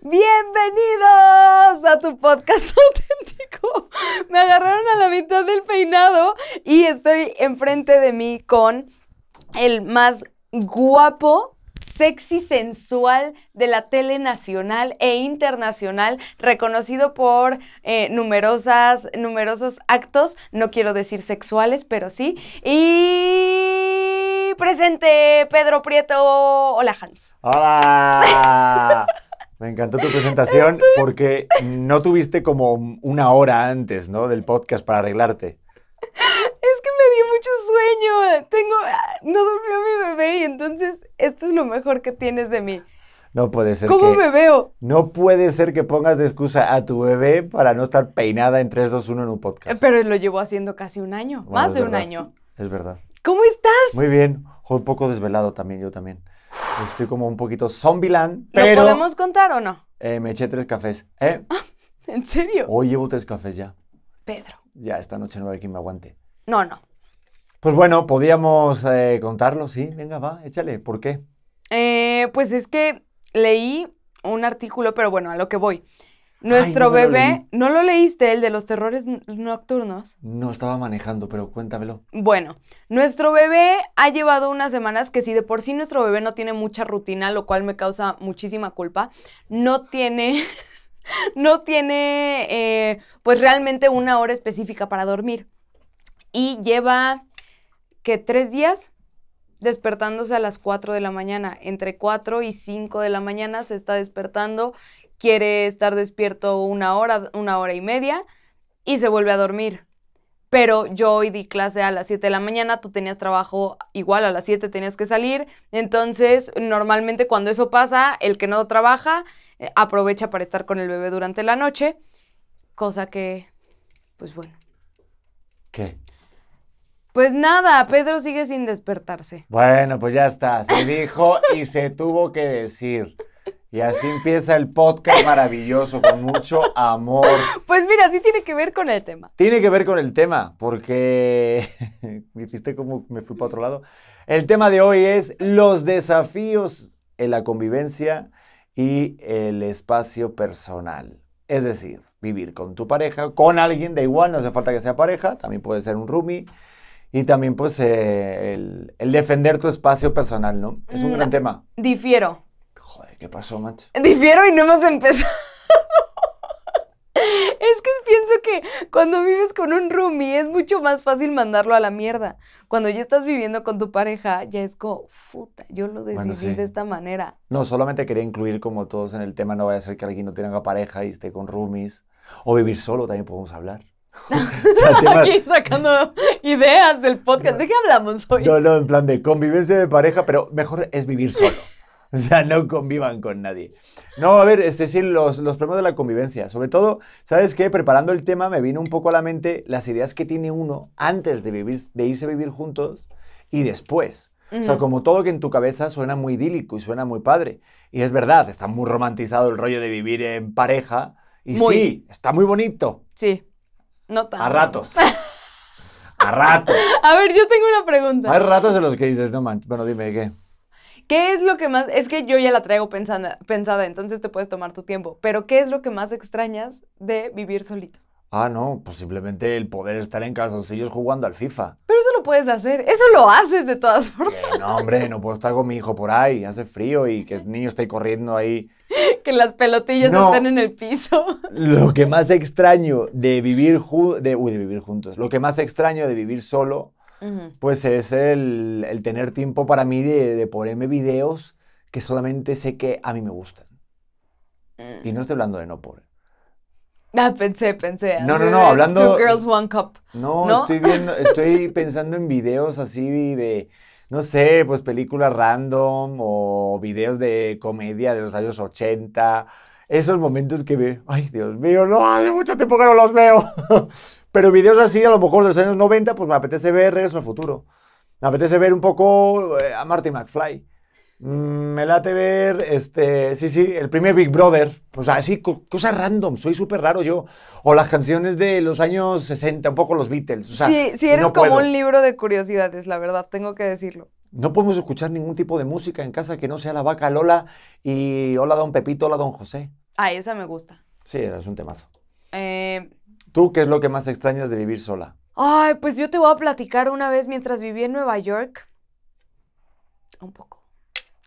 Bienvenidos a tu podcast auténtico. Me agarraron a la mitad del peinado y estoy enfrente de mí con el más guapo, sexy, sensual de la tele nacional e internacional, reconocido por eh, numerosas, numerosos actos, no quiero decir sexuales, pero sí. Y presente Pedro Prieto. Hola, Hans. Hola. Me encantó tu presentación porque no tuviste como una hora antes, ¿no? Del podcast para arreglarte. Es que me di mucho sueño. Tengo, ah, no durmió mi bebé y entonces esto es lo mejor que tienes de mí. No puede ser. ¿Cómo me veo? No puede ser que pongas de excusa a tu bebé para no estar peinada en 3, 2, 1 en un podcast. Pero lo llevo haciendo casi un año, más de un año. Es verdad. ¿Cómo estás? Muy bien. un poco desvelado también, yo también. Estoy como un poquito zombieland, pero... ¿Lo podemos contar o no? Eh, me eché tres cafés. ¿Eh? ¿En serio? Hoy llevo tres cafés ya. Pedro. Ya, esta noche no hay quien me aguante. No, no. Pues bueno, podíamos eh, contarlo, sí. Venga, va, échale. ¿Por qué? Eh, pues es que leí un artículo, pero bueno, a lo que voy. Nuestro bebé, ¿no lo leíste, el de los terrores nocturnos? No, estaba manejando, pero cuéntamelo. Bueno, nuestro bebé ha llevado unas semanas que si de por sí nuestro bebé no tiene mucha rutina, lo cual me causa muchísima culpa, no tiene... no tiene eh, pues realmente una hora específica para dormir. Y lleva que tres días despertándose a las cuatro de la mañana. Entre cuatro y cinco de la mañana se está despertando quiere estar despierto una hora, una hora y media y se vuelve a dormir. Pero yo hoy di clase a las 7 de la mañana, tú tenías trabajo igual, a las 7 tenías que salir. Entonces, normalmente cuando eso pasa, el que no trabaja eh, aprovecha para estar con el bebé durante la noche, cosa que, pues bueno. ¿Qué? Pues nada, Pedro sigue sin despertarse. Bueno, pues ya está, se dijo y se tuvo que decir. Y así empieza el podcast maravilloso, con mucho amor. Pues mira, sí tiene que ver con el tema. Tiene que ver con el tema, porque viste cómo me fui para otro lado. El tema de hoy es los desafíos en la convivencia y el espacio personal. Es decir, vivir con tu pareja, con alguien, da igual, no hace falta que sea pareja, también puede ser un roomie. Y también, pues, eh, el, defender tu espacio personal, ¿no? Es un mm, gran tema. Difiero. ¿Qué pasó, macho? Difiero y no hemos empezado. Es que pienso que cuando vives con un roomie es mucho más fácil mandarlo a la mierda. Cuando ya estás viviendo con tu pareja, ya es como, puta, yo lo decidí de esta manera. No, solamente quería incluir como todos en el tema, no vaya a ser que alguien no tenga pareja y esté con roomies. O vivir solo también podemos hablar. Aquí sacando ideas del podcast. ¿De qué hablamos hoy? No, no, en plan de convivencia de pareja, pero mejor es vivir solo. O sea, no convivan con nadie. No, a ver, es decir, los, los problemas de la convivencia. Sobre todo, ¿sabes qué? Preparando el tema me vino un poco a la mente las ideas que tiene uno antes de, vivir, de irse a vivir juntos y después. O sea, como todo que en tu cabeza suena muy idílico y suena muy padre. Y es verdad, está muy romantizado el rollo de vivir en pareja. Y sí, está muy bonito. Sí, no A ratos. a ratos. A ver, yo tengo una pregunta. Hay ratos en los que dices, no manches, bueno, dime qué. ¿Qué es lo que más.? Es que yo ya la traigo pensada, pensada, entonces te puedes tomar tu tiempo. Pero ¿qué es lo que más extrañas de vivir solito? Ah, no, pues simplemente el poder estar en calzoncillos jugando al FIFA. Pero eso lo puedes hacer, eso lo haces de todas formas. no, hombre, no puedo estar con mi hijo por ahí, hace frío y que el niño esté corriendo ahí. Que las pelotillas estén en el piso. Lo que más extraño de vivir, de, de vivir juntos, lo que más extraño de vivir solo pues es el, tener tiempo para mí de, ponerme videos que solamente sé que a mí me gustan. Y no mm. estoy hablando de no por. Ah, pensé, pensé. No, no, no, hablando... Two girls, one cup. No, Estoy, viendo, estoy pensando en videos así de, no sé, pues películas random o videos de comedia de los años 80. Esos momentos que veo, ay Dios mío, no, hace mucho tiempo que no los veo. Pero videos así, a lo mejor de los años 90, pues me apetece ver Regreso al Futuro. Me apetece ver un poco eh, a Marty McFly. Mm, me late ver, este, sí, sí, el primer Big Brother. O sea, sí, cosas random, soy súper raro yo. O las canciones de los años 60, un poco los Beatles. sí, sí, eres como un libro de curiosidades, la verdad, tengo que decirlo. No podemos escuchar ningún tipo de música en casa que no sea la vaca Lola y hola don Pepito, hola don José. Ah, esa me gusta. Sí, es un temazo. Eh, ¿Tú qué es lo que más extrañas de vivir sola? Ay, pues yo te voy a platicar una vez mientras viví en Nueva York. Un poco.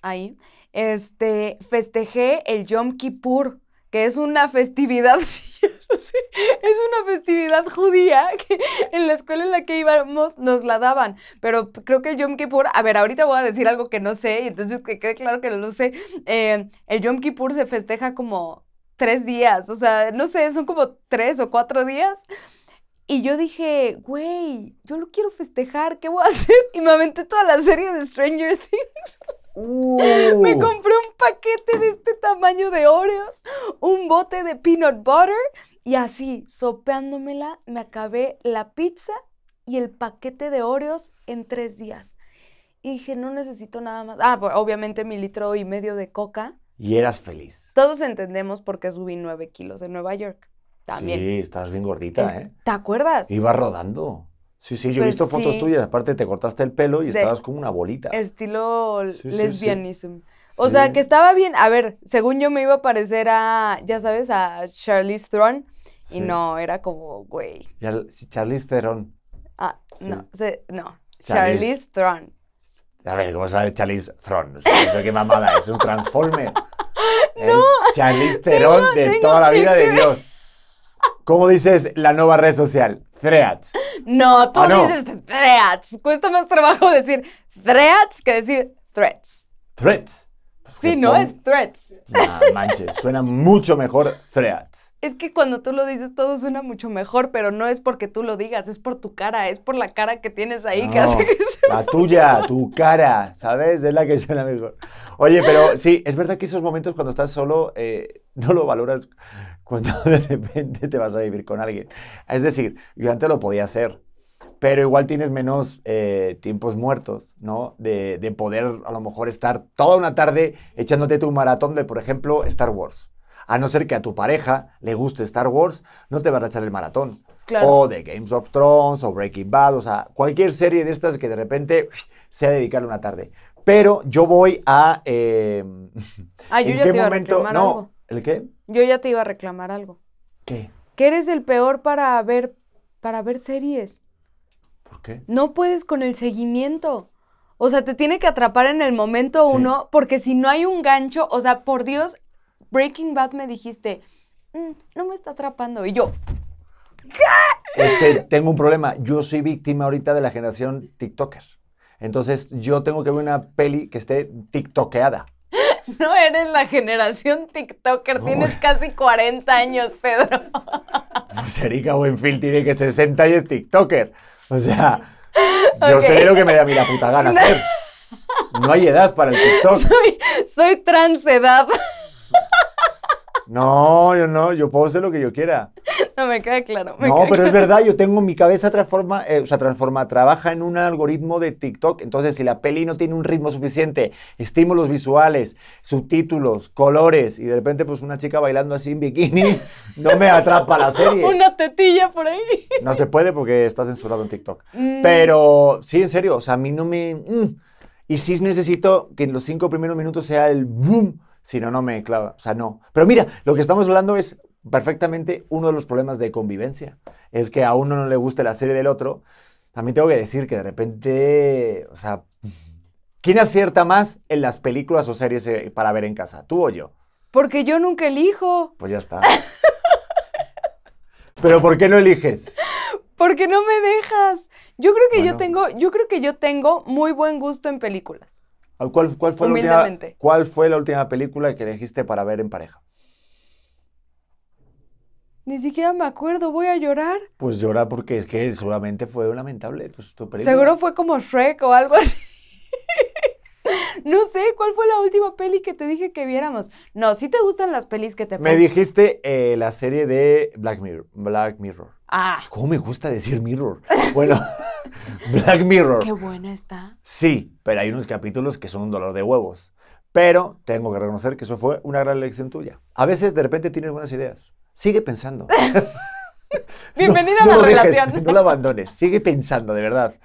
Ahí. Este, festejé el Yom Kippur, que es una festividad. yo No sé, es una festividad judía que en la escuela en la que íbamos nos la daban. Pero creo que el Yom Kippur, a ver, ahorita voy a decir algo que no sé, y entonces que quede claro que no lo sé. Eh, el Yom Kippur se festeja como tres días, o sea, no sé, son como tres o cuatro días. Y yo dije, güey, yo lo quiero festejar, ¿qué voy a hacer? Y me aventé toda la serie de Stranger Things. Me uh. compré un paquete de este tamaño de Oreos, un bote de peanut butter y así, sopeándomela, me acabé la pizza y el paquete de Oreos en tres días. Y dije, no necesito nada más. Ah, pues, obviamente mi litro y medio de coca y eras feliz. Todos entendemos por qué subí nueve kilos en Nueva York. También. Sí, estabas bien gordita, ¿eh? ¿Te acuerdas? Iba rodando. Sí, sí, yo he pues visto fotos tuyas. Aparte, te cortaste el pelo y estabas como una bolita. Estilo lesbianismo. o sea, que estaba bien. A ver, según yo me iba a parecer a, ya sabes, a Charlize Theron. Y no, era como, güey. Charlize Theron. Ah, no, no. Charlize, Charlize a ver, ¿cómo sale Charlize Thron? ¿Qué mamada es? ¿Un Transformer? No, Chalice Charlize de toda la vida de Dios. ¿Cómo dices la nueva red social? Threads. No, tú ah, dices Threads. Cuesta más trabajo decir Threads que decir threats. Threats. Sí, ¿no? Es threats. manches, suena mucho mejor threats. Es que cuando tú lo dices todo suena mucho mejor, pero no es porque tú lo digas, es por tu cara, es por la cara que tienes ahí que hace La tuya, tu cara, ¿sabes? Es la que suena mejor. Oye, pero sí, es verdad que esos momentos cuando estás solo eh, no lo valoras cuando de repente te vas a vivir con alguien. Es decir, yo antes lo podía hacer pero igual tienes menos eh, tiempos muertos, ¿no? De, poder a lo mejor estar toda una tarde echándote tu maratón de, por ejemplo, Star Wars. A no ser que a tu pareja le guste Star Wars, no te va a echar el maratón. Claro. O de Games of Thrones, o Breaking Bad, o sea, cualquier serie de estas que de repente sea dedicarle una tarde. Pero yo voy a... Em, ah, yo ya te iba a reclamar algo. ¿El qué? Yo ya te iba a reclamar algo. ¿Qué? Que eres el peor para ver, para ver series. No puedes con el seguimiento. O sea, te tiene que atrapar en el momento uno, porque si no hay un gancho, o sea, por Dios, Breaking Bad me dijiste, mm, no me está atrapando. Y yo, tengo un problema. Yo soy víctima ahorita de la generación TikToker. Entonces, yo tengo que ver una peli que esté TikTokeada. No eres la generación TikToker, tienes casi 40 años, Pedro. Pues Erika tiene que 60 y es TikToker. O sea, yo sé lo que me da a la puta gana hacer. No hay edad para el TikTok. Soy, soy edad No, yo no, yo puedo hacer lo que yo quiera. No, me queda claro. no, pero es verdad, yo tengo mi cabeza transforma, eh, o sea, transforma, trabaja en un algoritmo de TikTok. Entonces, si la peli no tiene un ritmo suficiente, estímulos visuales, subtítulos, colores, y de repente, pues una chica bailando así en bikini, no me atrapa la serie. una tetilla por ahí. No se puede porque está censurado en TikTok. Mm. Pero sí, en serio, o sea, a mí no me. Mm. Y sí necesito que en los cinco primeros minutos sea el boom. Si no, no me clava. O sea, no. Pero mira, lo que estamos hablando es perfectamente uno de los problemas de convivencia. Es que a uno no le gusta la serie del otro. También tengo que decir que de repente, o sea, ¿quién acierta más en las películas o series eh, para ver en casa? ¿Tú o yo? Porque yo nunca elijo. Pues ya está. Pero ¿por qué no eliges? Porque no me dejas. Yo creo que yo tengo, yo creo que yo tengo muy buen gusto en películas. ¿Cuál, fue ¿Cuál fue la última película que elegiste para ver en pareja? Ni siquiera me acuerdo, voy a llorar. Pues llora porque es que solamente fue lamentable. Seguro fue como Shrek o algo así. No sé, ¿cuál fue la última peli que te dije que viéramos? No, si te gustan las pelis que te... Me dijiste eh, la serie de Black Mirror. Black Mirror. Ah. ¿Cómo me gusta decir Mirror? Bueno, Black Mirror. Qué bueno está. Sí, pero hay unos capítulos que son un dolor de huevos. Pero tengo que reconocer que eso fue una gran lección tuya. A veces de repente tienes buenas ideas. Sigue pensando. Bienvenida a la relación. no lo abandones, sigue pensando, de verdad.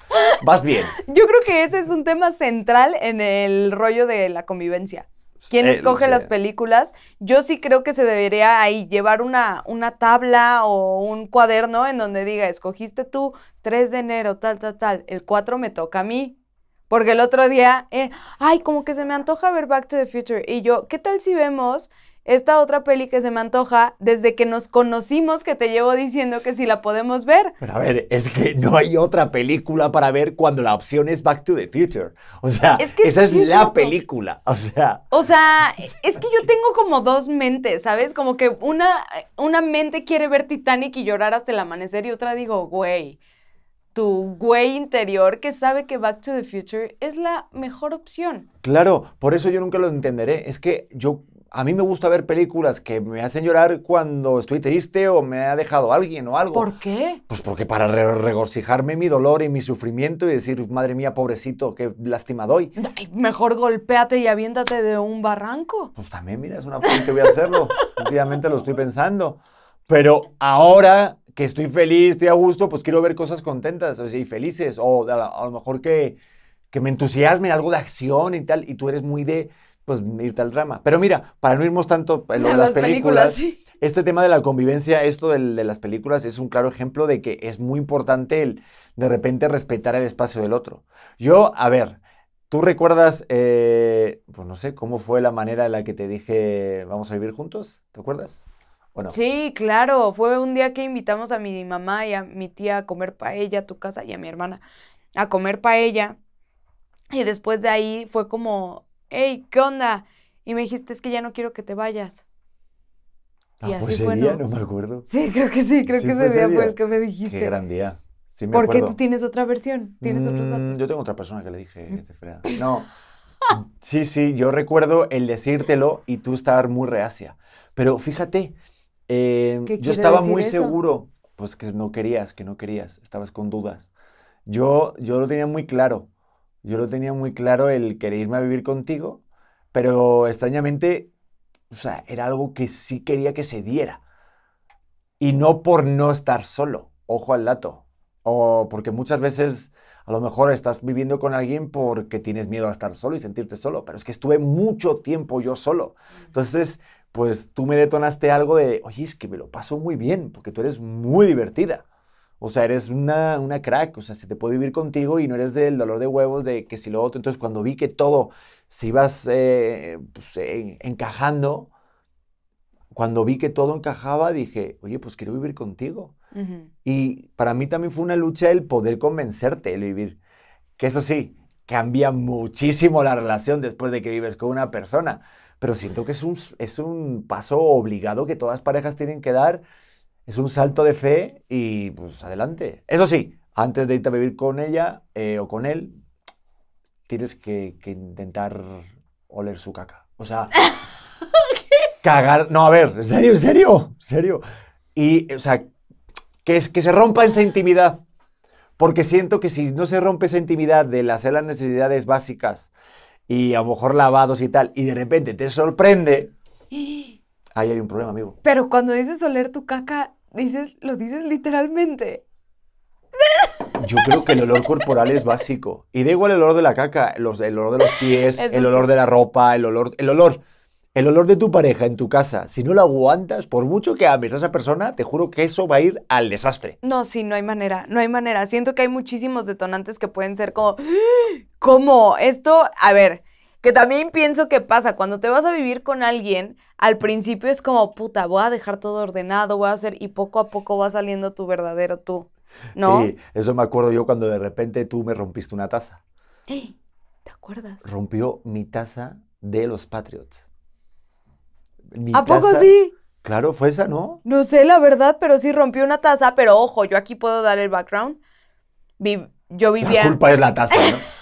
Vas bien. Yo creo que ese es un tema central en el rollo de la convivencia. ¿Quién eh, escoge las películas? Yo sí creo que se debería ahí llevar una, una tabla o un cuaderno en donde diga, escogiste tú 3 de enero, tal, tal, tal, el 4 me toca a mí. Porque el otro día, eh, ay, como que se me antoja ver Back to the Future. Y yo, ¿qué tal si vemos esta otra peli que se me antoja, desde que nos conocimos, que te llevo diciendo que si la podemos ver. Pero a ver, es que no hay otra película para ver cuando la opción es Back to the Future. O sea, esa es, es la película. O sea. O sea, es que yo tengo como dos mentes, ¿sabes? Como que una, una mente quiere ver Titanic y llorar hasta el amanecer, y otra digo, güey tu güey interior que sabe que Back to the Future es la mejor opción. Claro, por eso yo nunca lo entenderé. Es que yo a mí me gusta ver películas que me hacen llorar cuando estoy triste o me ha dejado alguien o algo. ¿Por qué? Pues porque para regocijarme mi dolor y mi sufrimiento y decir, madre mía, pobrecito, qué lástima doy. mejor golpéate y aviéntate de un barranco. Pues también, mira, es una forma que voy a hacerlo. Últimamente lo estoy pensando. Pero ahora que estoy feliz, estoy a gusto, pues quiero ver cosas contentas y felices. O a, lo mejor que, que me entusiasme algo de acción y tal. Y tú eres muy de pues irte al drama. Pero mira, para no irnos tanto en eh, las, películas, este tema de la convivencia, esto de las películas es un claro ejemplo de que es muy importante el de repente respetar el espacio del otro. Yo, a ver, ¿Tú recuerdas, eh, pues no sé, cómo fue la manera en la que te dije vamos a vivir juntos? ¿Te acuerdas? Sí, claro. Fue un día que invitamos a mi mamá y a mi tía a comer paella a tu casa y a mi hermana a comer paella. Y después de ahí fue como hey, ¿qué onda? Y me dijiste, es que ya no quiero que te vayas. Ah, y así fue ese día, ¿no? me acuerdo. Sí, creo que sí, creo que ese día, fue el que me dijiste. Qué gran día. Sí, me Porque tú tienes otra versión, tienes otros mm, datos. Yo tengo otra persona que le dije que mm. te No. sí, sí, yo recuerdo el decírtelo y tú estar muy reacia. Pero fíjate, eh, yo estaba muy seguro, pues que no querías, que no querías, estabas con dudas. Yo, yo lo tenía muy claro. Yo lo tenía muy claro el querer irme a vivir contigo, pero extrañamente, o sea, era algo que sí quería que se diera. Y no por no estar solo, ojo al dato. O porque muchas veces a lo mejor estás viviendo con alguien porque tienes miedo a estar solo y sentirte solo, pero es que estuve mucho tiempo yo solo. Entonces, pues tú me detonaste algo de, oye, es que me lo paso muy bien, porque tú eres muy divertida. O sea, eres una, una crack, o sea, se te puede vivir contigo y no eres del dolor de huevos de que si lo otro. Entonces, cuando vi que todo se iba eh, pues, encajando, cuando vi que todo encajaba, dije, oye, pues quiero vivir contigo. Y para mí también fue una lucha el poder convencerte el vivir. Que eso sí, cambia muchísimo la relación después de que vives con una persona. Pero siento que es un, es un paso obligado que todas parejas tienen que dar es un salto de fe y pues adelante. Eso sí, antes de irte a vivir con ella eh, o con él, tienes que, intentar oler su caca. O sea, cagar. No, a ver, en serio, en serio, en serio. Y, o sea, que, es, que se rompa esa intimidad. Porque siento que si no se rompe esa intimidad de hacer las necesidades básicas y a lo mejor lavados y tal, y de repente te sorprende, ahí hay un problema, amigo. Pero cuando dices oler tu caca, dices, lo dices literalmente. Yo creo que el olor corporal es básico. Y da igual el olor de la caca, los, el olor de los pies, el olor de la ropa, el olor, el olor. El olor de tu pareja en tu casa, si no lo aguantas, por mucho que ames a esa persona, te juro que eso va a ir al desastre. No, sí, no hay manera, no hay manera. Siento que hay muchísimos detonantes que pueden ser como, ¿cómo? Esto, a ver, que también pienso que pasa, cuando te vas a vivir con alguien, al principio es como, puta, voy a dejar todo ordenado, voy a hacer, y poco a poco va saliendo tu verdadero tú, ¿no? Sí, eso me acuerdo yo cuando de repente tú me rompiste una taza. ¿Te acuerdas? Rompió mi taza de los Patriots. ¿A poco sí? Claro, fue esa, ¿no? No sé la verdad, pero sí rompió una taza, pero ojo, yo aquí puedo dar el background. yo vivía... La culpa es la taza, ¿no?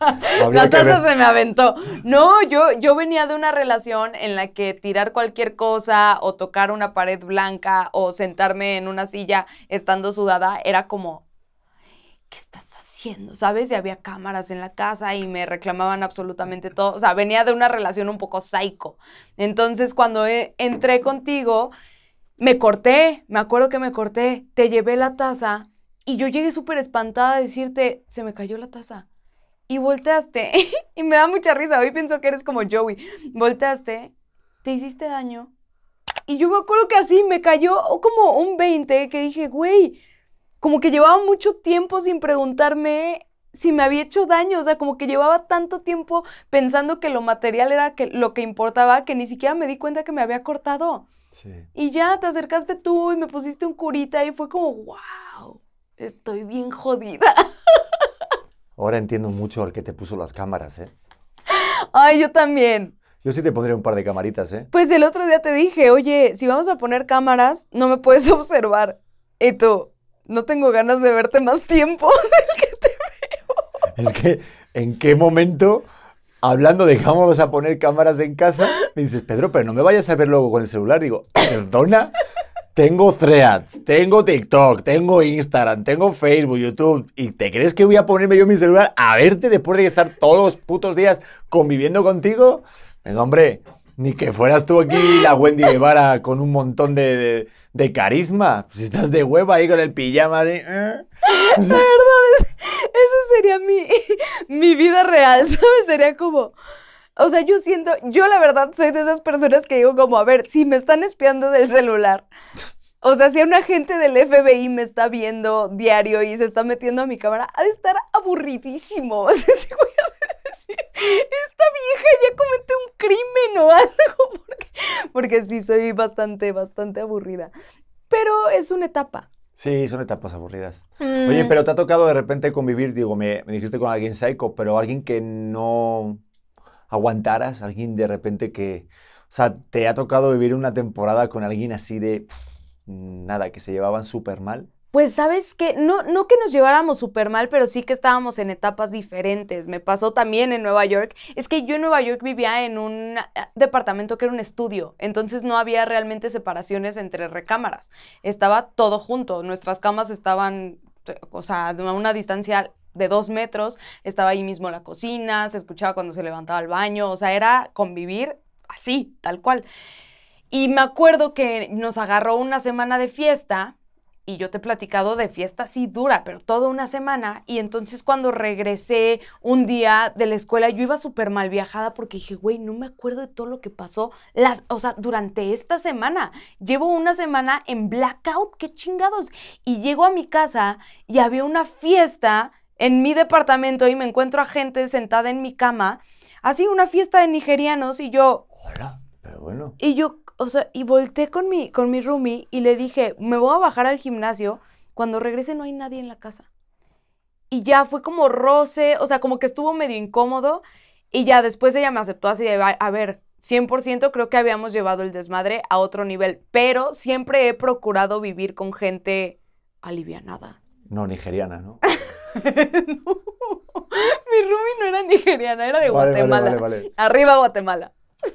la taza se me aventó. No, yo, yo venía de una relación en la que tirar cualquier cosa o tocar una pared blanca o sentarme en una silla estando sudada era como, ¿qué estás haciendo? ¿Sabes? Y había cámaras en la casa y me reclamaban absolutamente todo. O sea, venía de una relación un poco psycho. Entonces, cuando e, entré contigo, me corté, me acuerdo que me corté, te llevé la taza y yo llegué súper espantada a decirte, se me cayó la taza y volteaste, y me da mucha risa, hoy pienso que eres como Joey, volteaste, te hiciste daño, y yo me acuerdo que así me cayó como un 20, que dije, güey, como que llevaba mucho tiempo sin preguntarme si me había hecho daño, o sea, como que llevaba tanto tiempo pensando que lo material era que, lo que importaba que ni siquiera me di cuenta que me había cortado. Y ya te acercaste tú y me pusiste un curita y fue como, wow, estoy bien jodida. Ahora entiendo mucho al que te puso las cámaras, ¿eh? Ay, yo también. Yo sí te pondría un par de camaritas, ¿eh? Pues el otro día te dije, oye, si vamos a poner cámaras, no me puedes observar. Y tú, no tengo ganas de verte más tiempo del que te veo. Es que, ¿en qué momento, hablando de que vamos a poner cámaras en casa, me dices, Pedro, pero no me vayas a ver luego con el celular? Digo, perdona. Tengo threads, tengo TikTok, tengo Instagram, tengo Facebook, YouTube. ¿Y te crees que voy a ponerme yo mi celular a verte después de estar todos los putos días conviviendo contigo? Venga, hombre, ni que fueras tú aquí la Wendy Guevara con un montón de, de, carisma. Si pues estás de hueva ahí con el pijama. De, ¿eh? La verdad, eso sería mi, mi vida real, ¿sabes? Sería como... O sea, yo siento, yo la verdad soy de esas personas que digo como, a ver, si me están espiando del celular, o sea, si un agente del FBI me está viendo diario y se está metiendo a mi cámara, ha de estar aburridísimo. esta vieja ya comete un crimen o algo, porque, sí soy bastante, bastante aburrida. Pero es una etapa, Sí, son etapas aburridas. Mm. Oye, pero te ha tocado de repente convivir, digo, me, me dijiste con alguien psycho, pero alguien que no, aguantaras, alguien de repente que, o sea, te ha tocado vivir una temporada con alguien así de mm, nada, que se llevaban súper mal. Pues sabes que no, no que nos lleváramos súper mal, pero sí que estábamos en etapas diferentes. Me pasó también en Nueva York. Es que yo en Nueva York vivía en un ah, ah, departamento que era un estudio, entonces no había realmente separaciones entre recámaras. Estaba todo junto, nuestras camas estaban, o sea, a una distancia de dos metros, estaba ahí mismo la cocina, se escuchaba cuando se levantaba al baño, o sea, era convivir así, tal cual. Y me acuerdo que nos agarró una semana de fiesta, y yo te he platicado de fiesta así dura, pero toda una semana, y entonces cuando regresé un día de la escuela, yo iba súper mal viajada porque dije, güey, no me acuerdo de todo lo que pasó, las, o sea, durante esta semana, llevo una semana en blackout, qué chingados, y llego a mi casa y había una fiesta en mi departamento y me encuentro a gente sentada en mi cama, así una fiesta de nigerianos y yo... Hola, pero bueno. Y yo, o sea, y volteé con mi, con mi roomie y le dije, me voy a bajar al gimnasio, cuando regrese no hay nadie en la casa. Y ya fue como roce, o sea, como que estuvo medio incómodo y ya después ella me aceptó así de, a ver, 100% creo que habíamos llevado el desmadre a otro nivel, pero siempre he procurado vivir con gente alivianada. No, nigeriana, ¿no? Mi Rumi no era nigeriana, era de Guatemala. Arriba Guatemala.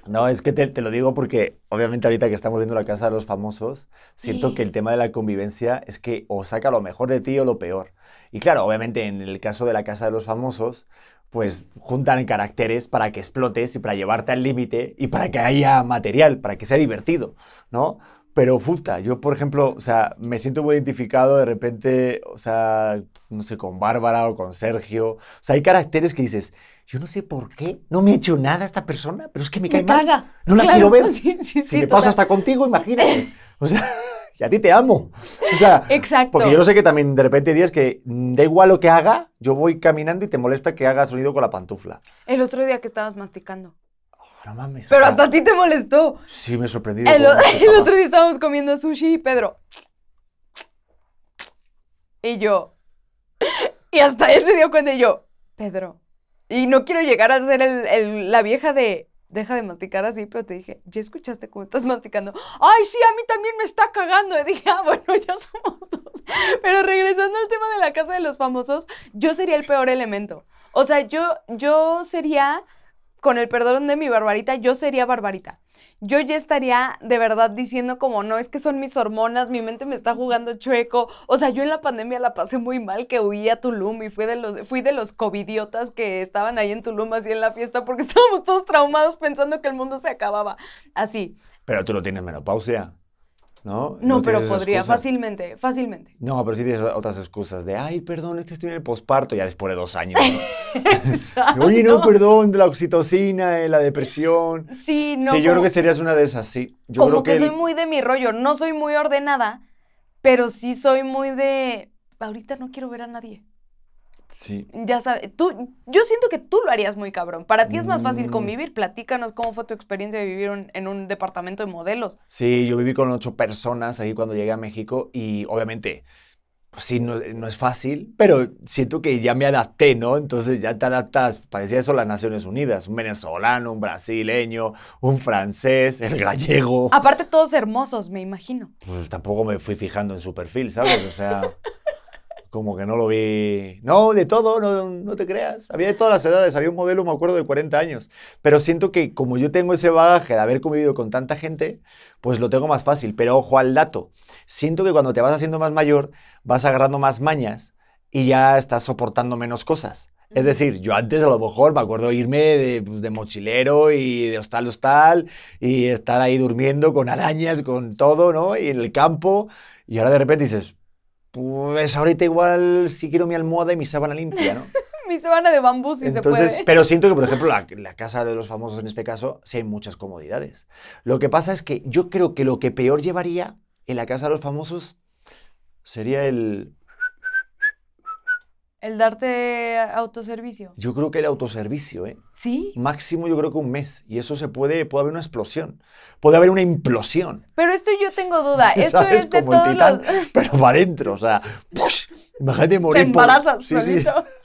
No, es que te, lo digo porque obviamente ahorita que estamos viendo la casa de los famosos, siento que el tema de la convivencia es que o saca lo mejor de ti o lo peor. Y claro, obviamente en el caso de la casa de los famosos, pues juntan caracteres para que explotes y para llevarte al límite y para que haya material, para que sea divertido, ¿no? Pero puta, yo por ejemplo, o sea, me siento muy identificado de repente, o sea, no sé, con Bárbara o con Sergio. O sea, hay caracteres que dices, yo no sé por qué, no me he hecho nada esta persona, pero es que me cae me Caga. No la quiero ver. si me pasa hasta contigo, imagínate. O sea, y a ti te amo. O sea, Exacto. Porque yo no sé que también de repente hay que da igual lo que haga, yo voy caminando y te molesta que hagas sonido con la pantufla. El otro día que estabas masticando. Pero hasta a ti te molestó. Sí, me sorprendí. El, otro día estábamos comiendo sushi y Pedro. Y yo. Y hasta él se dio cuenta y yo, Pedro. Y no quiero llegar a ser la vieja de. Deja de masticar así, pero te dije, ¿ya escuchaste cómo estás masticando? Ay, sí, a mí también me está cagando. Y dije, ah, bueno, ya somos dos. Pero regresando al tema de la casa de los famosos, yo sería el peor elemento. O sea, yo, yo sería con el perdón de mi barbarita, yo sería barbarita. Yo ya estaría de verdad diciendo como, no, es que son mis hormonas, mi mente me está jugando chueco. O sea, yo en la pandemia la pasé muy mal que huí a Tulum y fui de los, fui de los covidiotas que estaban ahí en Tulum así en la fiesta porque estábamos todos traumados pensando que el mundo se acababa. Así. Pero tú no tienes menopausia. ¿no? No, pero podría fácilmente, fácilmente. No, pero sí tienes otras excusas de, ay, perdón, es que estoy en el posparto, ya después de dos años. Oye, no, perdón, de la oxitocina, eh, la depresión. Sí, no. Sí, yo creo que serías una de esas, sí. Yo creo que, soy muy de mi rollo, no soy muy ordenada, pero sí soy muy de, ahorita no quiero ver a nadie. Sí. Ya sabes, tú, yo siento que tú lo harías muy cabrón. Para ti es más fácil mm. convivir. Platícanos cómo fue tu experiencia de vivir en un departamento de modelos. Sí, yo viví con ocho personas ahí cuando llegué a México y obviamente, pues sí, no, no, es fácil, pero siento que ya me adapté, ¿no? Entonces ya te adaptas, parecía eso las Naciones Unidas, un venezolano, un brasileño, un francés, el gallego. Aparte todos hermosos, me imagino. Pues tampoco me fui fijando en su perfil, ¿sabes? O sea... como que no lo vi. No, de todo, no, no, te creas. Había de todas las edades, había un modelo, me acuerdo, de 40 años. Pero siento que como yo tengo ese bagaje de haber convivido con tanta gente, pues lo tengo más fácil. Pero ojo al dato. Siento que cuando te vas haciendo más mayor, vas agarrando más mañas y ya estás soportando menos cosas. Es decir, yo antes a lo mejor me acuerdo irme de, pues, de, mochilero y de hostal hostal y estar ahí durmiendo con arañas, con todo, ¿no? Y en el campo. Y ahora de repente dices, pues ahorita igual si quiero mi almohada y mi sábana limpia, ¿no? mi sábana de bambú si se puede. Pero siento que, por ejemplo, la, casa de los famosos en este caso, sí hay muchas comodidades. Lo que pasa es que yo creo que lo que peor llevaría en la casa de los famosos sería el el darte autoservicio. Yo creo que el autoservicio, ¿eh? Sí. Máximo yo creo que un mes. Y eso se puede, puede haber una explosión. Puede haber una implosión. Pero esto yo tengo duda. Esto es de Como Pero para adentro, o sea. ¡push! Imagínate morir. Se embarazas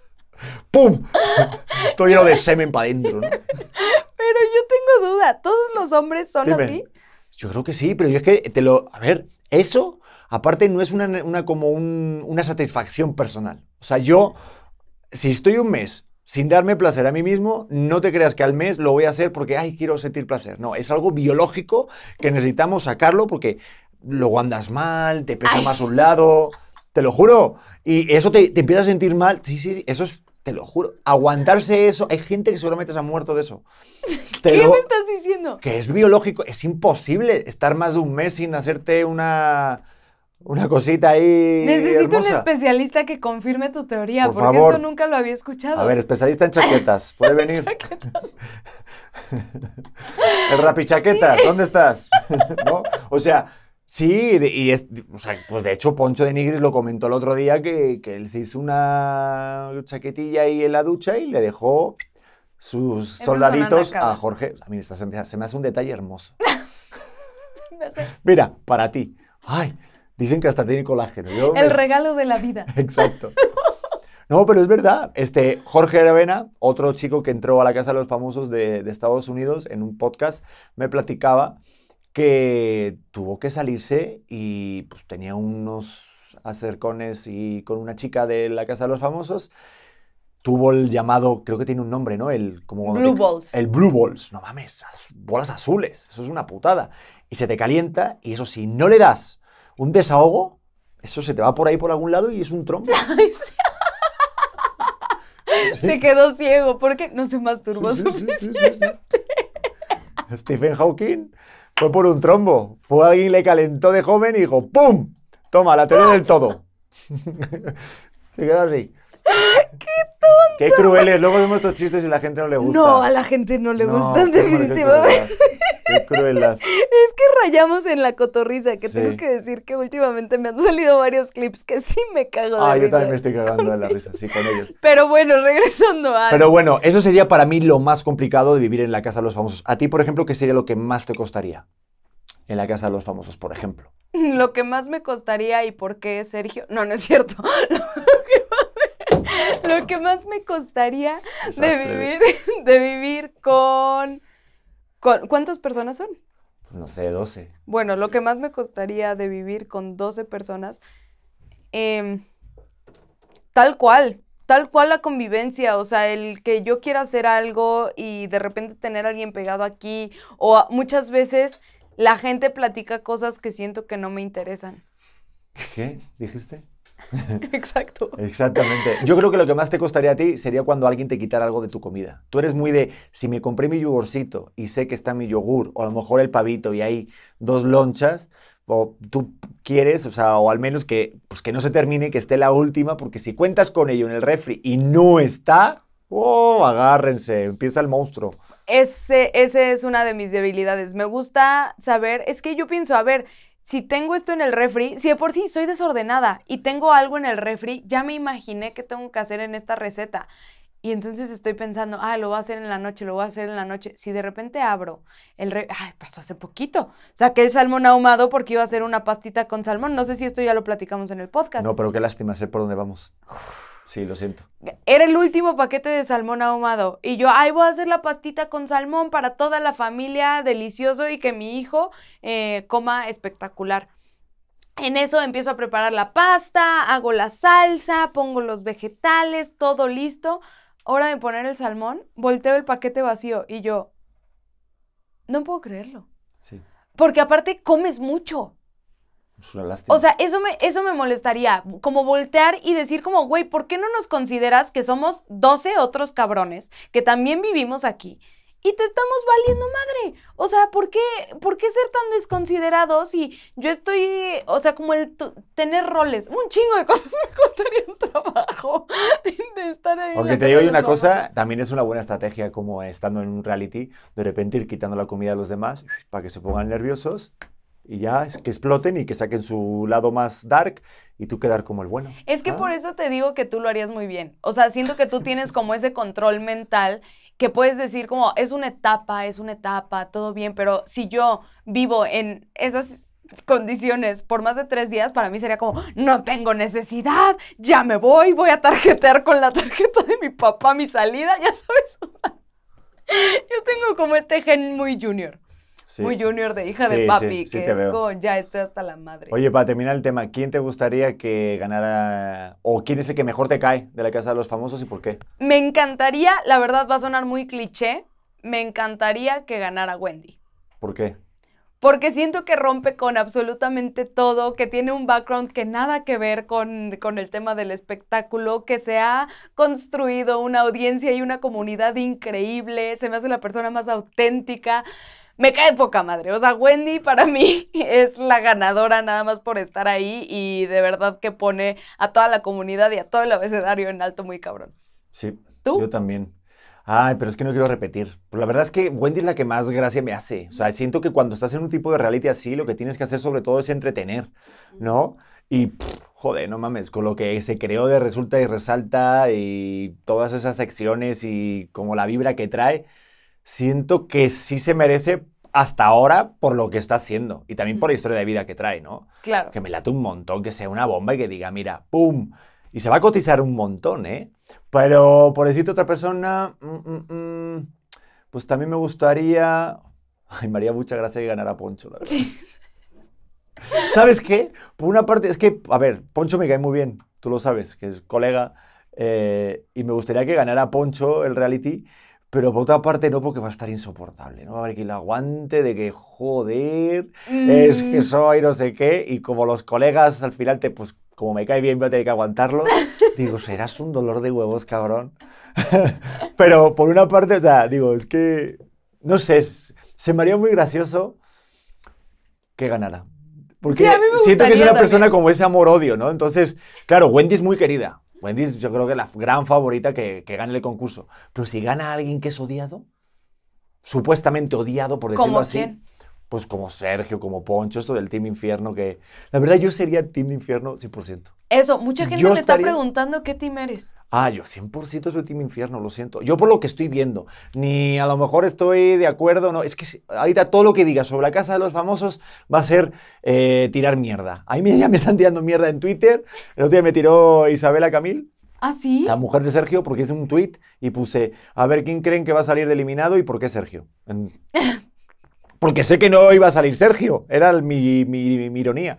¡Pum! Todo lleno de semen para adentro, ¿no? Pero yo tengo duda. ¿Todos los hombres son así? Yo creo que sí, pero yo es que te lo... A ver, eso aparte no es una, una como una satisfacción personal. O sea, yo, si estoy un mes sin darme placer a mí mismo, no te creas que al mes lo voy a hacer porque, ay, quiero sentir placer. No, es algo biológico que necesitamos sacarlo porque luego andas mal, te pesa más un lado, te lo juro. Y eso te, te empieza a sentir mal. Sí, sí, sí, eso es te lo juro. Aguantarse eso. Hay gente que seguramente se ha muerto de eso. ¿Qué me estás diciendo? Que es biológico. Es imposible estar más de un mes sin hacerte una una cosita ahí. Necesito un especialista que confirme tu teoría, Por porque esto nunca lo había escuchado. A ver, especialista en chaquetas, puede venir. chaquetas. El rapichaquetas, ¿dónde estás? ¿No? O sea, sí, y es, o sea, pues de hecho Poncho de Nigris lo comentó el otro día que, que él se hizo una chaquetilla ahí en la ducha y le dejó sus soldaditos a Jorge. A mí se me hace un detalle hermoso. Mira, para ti. Ay, Dicen que hasta tiene colágeno. el regalo de la vida. Exacto. No, pero es verdad. Este, Jorge Aravena, otro chico que entró a la Casa de los Famosos de, Estados Unidos en un podcast, me platicaba que tuvo que salirse y pues, tenía unos acercones y con una chica de la Casa de los Famosos. Tuvo el llamado, creo que tiene un nombre, ¿no? El como Blue Balls. El Blue Balls. No mames, bolas azules. Eso es una putada. Y se te calienta y eso si no le das un desahogo, eso se te va por ahí por algún lado y es un trombo. se quedó ciego porque no se masturbó suficiente. Stephen Hawking fue por un trombo. Fue alguien le calentó de joven y dijo ¡pum! Toma, la tele del todo. se quedó así. ¡Qué Qué crueles. Luego vemos estos chistes y la gente no le gusta. No, a la gente no le gustan, definitivamente. Qué cruelas. Es que rayamos en la cotorrisa, que tengo que decir que últimamente me han salido varios clips que sí me cago de ah, risa. Ah, yo también me estoy cagando de la risa, sí, con ellos. Pero bueno, regresando a... Pero bueno, eso sería para mí lo más complicado de vivir en la casa de los famosos. A ti, por ejemplo, ¿qué sería lo que más te costaría en la casa de los famosos, por ejemplo? Lo que más me costaría y por qué, Sergio... No, no es cierto. lo que más me costaría de vivir, de vivir con, ¿Cuántas personas son? No sé, 12. Bueno, lo que más me costaría de vivir con 12 personas, em, tal cual, tal cual la convivencia, o sea, el que yo quiera hacer algo y de repente tener a alguien pegado aquí, o muchas veces la gente platica cosas que siento que no me interesan. ¿Qué dijiste? Exacto. Exactamente. Yo creo que lo que más te costaría a ti sería cuando alguien te quitara algo de tu comida. Tú eres muy de, si me compré mi yogurcito y sé que está mi yogur, o a lo mejor el pavito y hay dos lonchas, o tú quieres, o sea, o al menos que, pues que no se termine, que esté la última, porque si cuentas con ello en el refri y no está, ¡oh, agárrense! Empieza el monstruo. Ese, ese es una de mis debilidades. Me gusta saber, es que yo pienso, a ver, si tengo esto en el refri, si de por sí soy desordenada y tengo algo en el refri, ya me imaginé qué tengo que hacer en esta receta. Y entonces estoy pensando, ah, lo voy a hacer en la noche, lo voy a hacer en la noche. Si de repente abro el refri, Ay, pasó hace poquito. Saqué el salmón ahumado porque iba a hacer una pastita con salmón. No sé si esto ya lo platicamos en el podcast. No, pero qué lástima, sé por dónde vamos. Sí, lo siento. Era el último paquete de salmón ahumado. Y yo, ay, voy a hacer la pastita con salmón para toda la familia, delicioso y que mi hijo eh, coma espectacular. En eso empiezo a preparar la pasta, hago la salsa, pongo los vegetales, todo listo. Hora de poner el salmón, volteo el paquete vacío y yo, no puedo creerlo. Sí. Porque aparte comes mucho. O sea, eso me, eso me molestaría, como voltear y decir como, güey, ¿por qué no nos consideras que somos 12 otros cabrones que también vivimos aquí? y te estamos valiendo madre. O sea, ¿por qué, ¿por qué ser tan desconsiderados? Y yo estoy, o sea, como el tener roles, un chingo de cosas me costaría un trabajo de estar ahí. Porque te digo una cosa, también es una buena estrategia como estando en un reality, de repente ir quitando la comida a los demás para que se pongan nerviosos y ya es que exploten y que saquen su lado más dark y tú quedar como el bueno. Es que ah. por eso te digo que tú lo harías muy bien. O sea, siento que tú tienes como ese control mental que puedes decir como es una etapa, es una etapa, todo bien, pero si yo vivo en esas condiciones por más de tres días, para mí sería como, no tengo necesidad, ya me voy, voy a tarjetear con la tarjeta de mi papá mi salida, ya sabes. O yo tengo como este gen muy junior muy junior de hija de papi, que es ya estoy hasta la madre. Oye, para terminar el tema, ¿quién te gustaría que ganara o quién es el que mejor te cae de la Casa de los Famosos y por qué? Me encantaría, la verdad va a sonar muy cliché, me encantaría que ganara Wendy. ¿Por qué? porque siento que rompe con absolutamente todo, que tiene un background que nada que ver con, con, el tema del espectáculo, que se ha construido una audiencia y una comunidad increíble, se me hace la persona más auténtica me cae poca madre. O sea, Wendy para mí es la ganadora nada más por estar ahí y de verdad que pone a toda la comunidad y a todo el abecedario en alto muy cabrón. Sí. ¿Tú? Yo también. Ay, pero es que no quiero repetir. la verdad es que Wendy es la que más gracia me hace. O sea, siento que cuando estás en un tipo de reality así, lo que tienes que hacer sobre todo es entretener, ¿no? Y, joder, no mames, con lo que se creó de Resulta y Resalta y todas esas secciones y como la vibra que trae, siento que sí se merece hasta ahora por lo que está haciendo y también por la historia de vida que trae, ¿no? Claro. Que me late un montón, que sea una bomba y que diga, mira, ¡pum! Y se va a cotizar un montón, ¿eh? Pero por decirte otra persona, mm, mm, mm, pues también me gustaría... Ay, María, muchas gracias y ganar a Poncho, la verdad. Sí. ¿Sabes qué? Por una parte, es que, a ver, Poncho me cae muy bien, tú lo sabes, que es colega, eh, y me gustaría que ganara Poncho el reality, pero por otra parte no, porque va a estar insoportable, ¿no? Va a haber quien lo aguante de que, joder, es que mm. soy no sé qué, y como los colegas al final te, pues, como me cae bien, voy a tener que aguantarlo. Digo, serás un dolor de huevos, cabrón. pero por una parte, o sea, digo, es que, no sé, se me haría muy gracioso que ganara. Porque siento que es una persona como ese amor-odio, ¿no? Entonces, claro, Wendy es muy querida. Wendy yo creo que la gran favorita que, que gane el concurso. Pero si gana alguien que es odiado, supuestamente odiado, por decirlo así pues como Sergio, como Poncho, esto del Team Infierno, que la verdad yo sería Team de Infierno 100%. Eso, mucha gente me está preguntando qué team eres. Ah, yo 100% soy Team Infierno, lo siento. Yo por lo que estoy viendo, ni a lo mejor estoy de acuerdo, no. Es que ahorita todo lo que digas sobre la casa de los famosos va a ser eh, tirar mierda. A mí ya me están tirando mierda en Twitter. El otro día me tiró Isabela Camil. ¿Ah, sí? La mujer de Sergio, porque hice un tweet y puse, a ver quién creen que va a salir de eliminado y por qué Sergio. En... porque sé que no iba a salir Sergio. Era mi, ironía.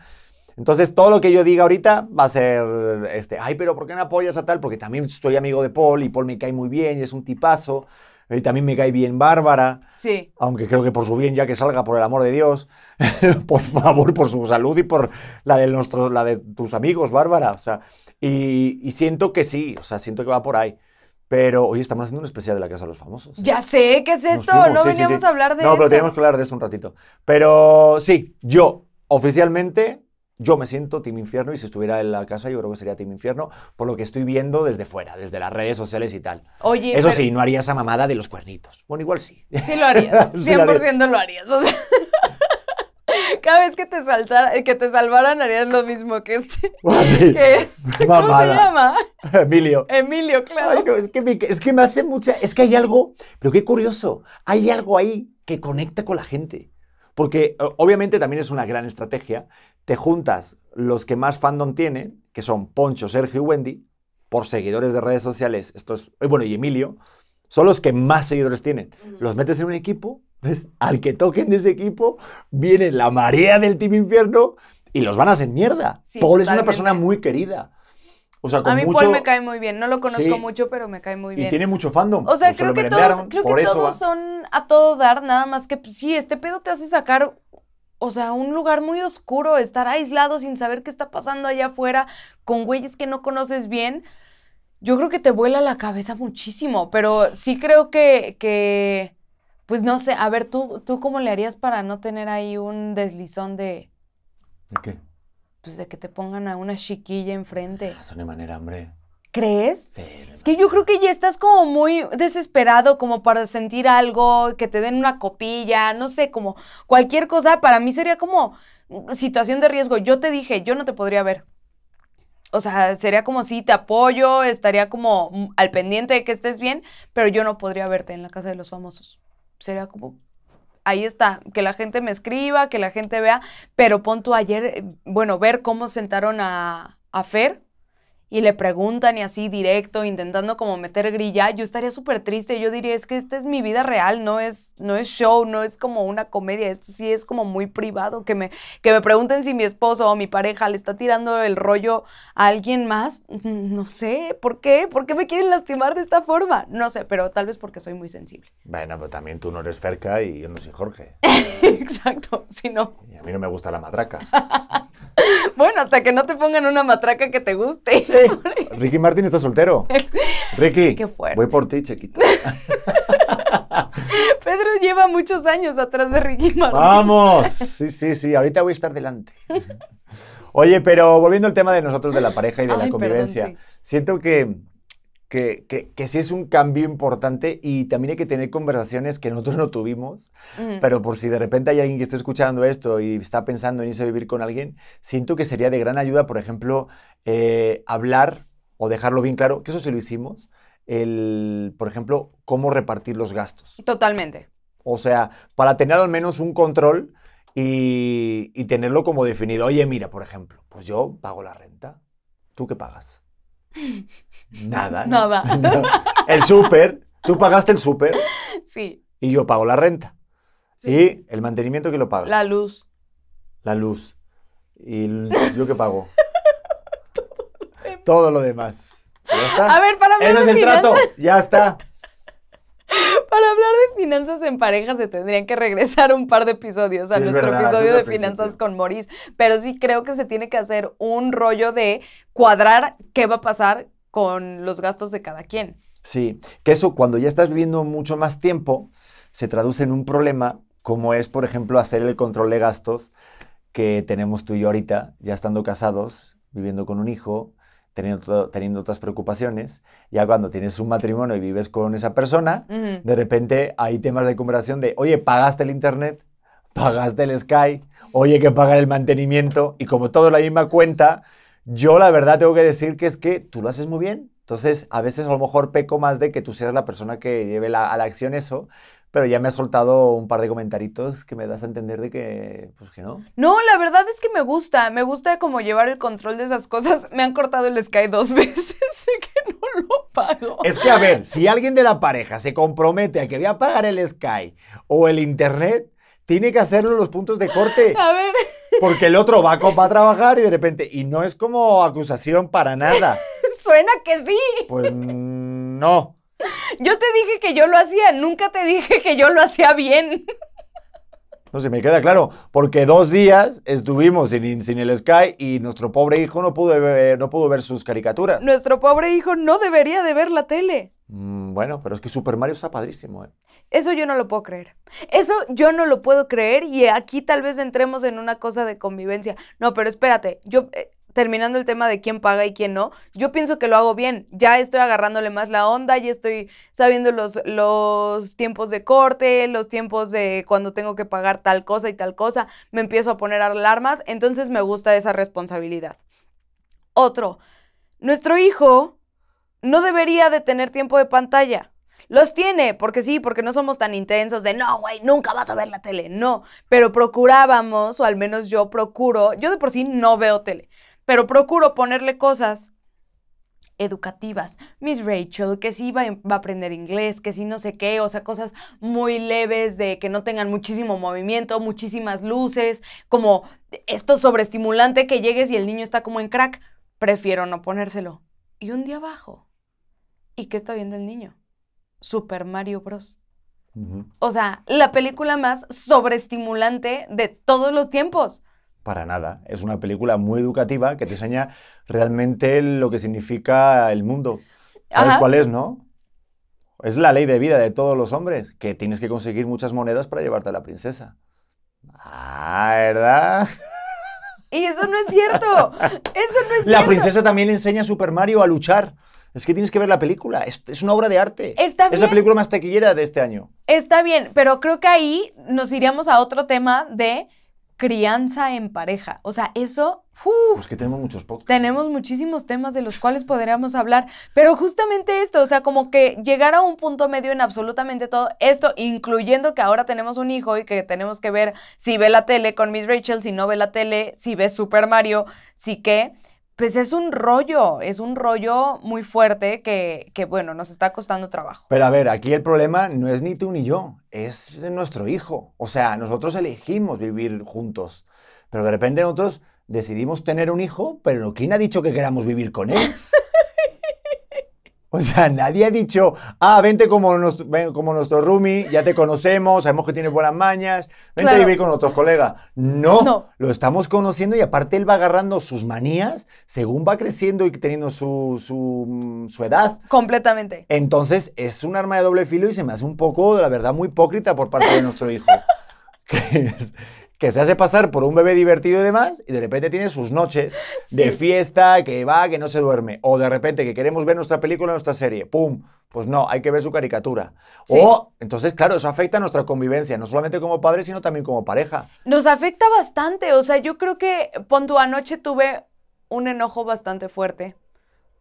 Entonces, todo lo que yo diga ahorita va a ser, este, ay, pero ¿por qué no apoyas a tal? Porque también soy amigo de Paul y Paul me cae muy bien y es un tipazo. Y también me cae bien Bárbara. Sí. Aunque creo que por su bien, ya que salga, por el amor de Dios. por favor, por su salud y por la de, la de tus amigos, Bárbara. O sea, y, y siento que sí, o sea, siento que va por ahí. Pero hoy estamos haciendo un especial de la Casa de los Famosos. ¿eh? Ya sé, ¿qué es esto? no veníamos a hablar de No, pero tenemos que hablar de esto un ratito. Pero sí, yo oficialmente yo me siento Team Infierno y si estuviera en la casa yo creo que sería Team Infierno por lo que estoy viendo desde fuera, desde las redes sociales y tal. Oye, Eso sí, no haría esa mamada de los cuernitos. Bueno, igual sí. Sí lo harías, 100% lo Lo harías. O sea... Cada vez que te, saltara, eh, que te salvaran harías lo mismo que este. Ah, ¿Cómo se llama? Emilio. Emilio, claro. es, que me, es que me hace mucha... Es que hay algo, pero qué curioso, hay algo ahí que conecta con la gente. Porque obviamente también es una gran estrategia. Te juntas los que más fandom tienen, que son Poncho, Sergio y Wendy, por seguidores de redes sociales, esto es, eh, bueno, y Emilio, son los que más seguidores tienen. Los metes en un equipo al que toquen de ese equipo, viene la marea del Team Infierno y los van a hacer mierda. Paul es una persona muy querida. O a mí Paul me cae muy bien. No lo conozco mucho, pero me cae muy bien. Y tiene mucho fandom. O sea, creo, que todos, creo que todos son a todo dar, nada más que, pues, sí, este pedo te hace sacar o sea, un lugar muy oscuro, estar aislado sin saber qué está pasando allá afuera, con güeyes que no conoces bien, yo creo que te vuela la cabeza muchísimo, pero sí creo que, que pues no sé, a ver, ¿tú, ¿tú cómo le harías para no tener ahí un deslizón de... ¿De qué? Pues de que te pongan a una chiquilla enfrente. Ah, son de manera, hombre. ¿Crees? Sí. Es que yo creo que ya estás como muy desesperado como para sentir algo, que te den una copilla, no sé, como cualquier cosa. Para mí sería como situación de riesgo. Yo te dije, yo no te podría ver. O sea, sería como si te apoyo, estaría como mm, al pendiente de que estés bien, pero yo no podría verte en la casa de los famosos sería como, ahí está, que la gente me escriba, que la gente vea, pero pon ayer, eh, bueno, ver cómo sentaron a, a Fer, y le preguntan y así directo, intentando como meter grilla, yo estaría súper triste. Yo diría, es que esta es mi vida real, no es, no es show, no es como una comedia, esto sí es como muy privado. Que me, que me pregunten si mi esposo o mi pareja le está tirando el rollo a alguien más, mm, no sé, ¿por qué? ¿Por qué me quieren lastimar de esta forma? No sé, pero tal vez porque soy muy sensible. Bueno, pero también tú no eres cerca y yo no soy Jorge. Exacto, si no. Y a mí no me gusta la madraca Bueno, hasta que no te pongan una matraca que te guste. Ricky Martín está soltero. Ricky. Voy por ti, chiquito. Pedro lleva muchos años atrás de Ricky Martín. Vamos. Sí, sí, sí. Ahorita voy a estar delante. Oye, pero volviendo al tema de nosotros, de la pareja y de la convivencia, siento que que, que, que, sí es un cambio importante y también hay que tener conversaciones que nosotros no tuvimos, pero por si de repente hay alguien que está escuchando esto y está pensando en irse a vivir con alguien, siento que sería de gran ayuda, por ejemplo, eh, hablar o dejarlo bien claro, que eso sí lo hicimos, el, por ejemplo, cómo repartir los gastos. Totalmente. O sea, para tener al menos un control y, y tenerlo como definido. Oye, mira, por ejemplo, pues yo pago la renta, ¿tú qué pagas? Nada. Nada. El súper, tú pagaste el súper. Sí. Y yo pago la renta. Sí. ¿Y el mantenimiento que lo paga? La luz. La luz. ¿Y yo qué pago? Todo lo demás. A ver, es el trato. Ya está. Para hablar de finanzas en pareja se tendrían que regresar un par de episodios a nuestro episodio de finanzas con Maurice, pero sí creo que se tiene que hacer un rollo de cuadrar qué va a pasar con los gastos de cada quien. Sí, que eso cuando ya estás viviendo mucho más tiempo se traduce en un problema como es, por ejemplo, hacer el control de gastos que tenemos tú y yo ahorita, ya estando casados, viviendo con un hijo, teniendo, otras preocupaciones. Ya cuando tienes un matrimonio y vives con esa persona, de repente hay temas de conversación de, oye, pagaste el internet, pagaste el Sky, oye, hay que pagar el mantenimiento. Y como todo la misma cuenta, yo la verdad tengo que decir que es que tú lo haces muy bien. Entonces, a veces a lo mejor peco más de que tú seas la persona que lleve a la acción eso, pero ya me has soltado un par de comentaritos que me das a entender de que, pues que no. No, la verdad es que me gusta. Me gusta como llevar el control de esas cosas. Me han cortado el Sky dos veces Sé que no lo pago. Es que, a ver, si alguien de la pareja se compromete a que voy a pagar el Sky o el Internet, tiene que hacerlo los puntos de corte. A ver. Porque el otro va, va a trabajar y de repente, y no es como acusación para nada. Suena que sí. Pues mm, no. Yo te dije que yo lo hacía, nunca te dije que yo lo hacía bien. No se me queda claro, porque dos días estuvimos sin, el Sky y nuestro pobre hijo no pudo, ver, no pudo ver sus caricaturas. Nuestro pobre hijo no debería de ver la tele. Mm, bueno, pero es que Super Mario está padrísimo, ¿eh? Eso yo no lo puedo creer. Eso yo no lo puedo creer y aquí tal vez entremos en una cosa de convivencia. No, pero espérate, yo... Eh, terminando el tema de quién paga y quién no, yo pienso que lo hago bien. Ya estoy agarrándole más la onda, ya estoy sabiendo los, los tiempos de corte, los tiempos de cuando tengo que pagar tal cosa y tal cosa. Me empiezo a poner alarmas, entonces me gusta esa responsabilidad. Otro, nuestro hijo no debería de tener tiempo de pantalla. Los tiene, porque sí, porque no somos tan intensos de no, güey, nunca vas a ver la tele. No, pero procurábamos, o al menos yo procuro, yo de por sí no veo tele pero procuro ponerle cosas educativas. Miss Rachel, que sí em-, va, a aprender inglés, que sí no sé qué, o sea, cosas muy leves de que no tengan muchísimo movimiento, muchísimas luces, como esto sobreestimulante que llegues y el niño está como en crack. Prefiero no ponérselo. Y un día abajo. ¿Y qué está viendo el niño? Super Mario Bros. O sea, la película más sobreestimulante de todos los tiempos para nada. Es una película muy educativa que te enseña realmente lo que significa el mundo. ¿Sabes cuál es, no? Es la ley de vida de todos los hombres, que tienes que conseguir muchas monedas para llevarte a la princesa. Ah, ¿verdad? Y eso no es cierto. Eso no es la princesa también le enseña a Super Mario a luchar. Es que tienes que ver la película. Es, una obra de arte. es la película más taquillera de este año. Está bien, pero creo que ahí nos iríamos a otro tema de crianza en pareja. O sea, eso... pues que tenemos muchos podcasts. Tenemos muchísimos temas de los cuales podríamos hablar, pero justamente esto, o sea, como que llegar a un punto medio en absolutamente todo esto, incluyendo que ahora tenemos un hijo y que tenemos que ver si ve la tele con Miss Rachel, si no ve la tele, si ve Super Mario, si qué pues es un rollo, es un rollo muy fuerte que, bueno, nos está costando trabajo. Pero a ver, aquí el problema no es ni tú ni yo, es nuestro hijo. O sea, nosotros elegimos vivir juntos, pero de repente nosotros decidimos tener un hijo, pero ¿quién ha dicho que queramos vivir con él? O sea, nadie ha dicho, ah, vente como, nos, como nuestro Rumi, ya te conocemos, sabemos que tienes buenas mañas, vente a vivir con otros colegas. No, no, lo estamos conociendo y aparte él va agarrando sus manías según va creciendo y teniendo su, mm, su, edad. Completamente. Entonces, es un arma de doble filo y se me hace un poco, la verdad, muy hipócrita por parte de nuestro hijo. que se hace pasar por un bebé divertido y demás, y de repente tiene sus noches de fiesta, que va, que no se duerme. O de repente que queremos ver nuestra película, nuestra serie. ¡Pum! Pues no, hay que ver su caricatura. O, entonces, claro, eso afecta a nuestra convivencia, no solamente como padre, sino también como pareja. Nos afecta bastante. O sea, yo creo que, pon anoche tuve un enojo bastante fuerte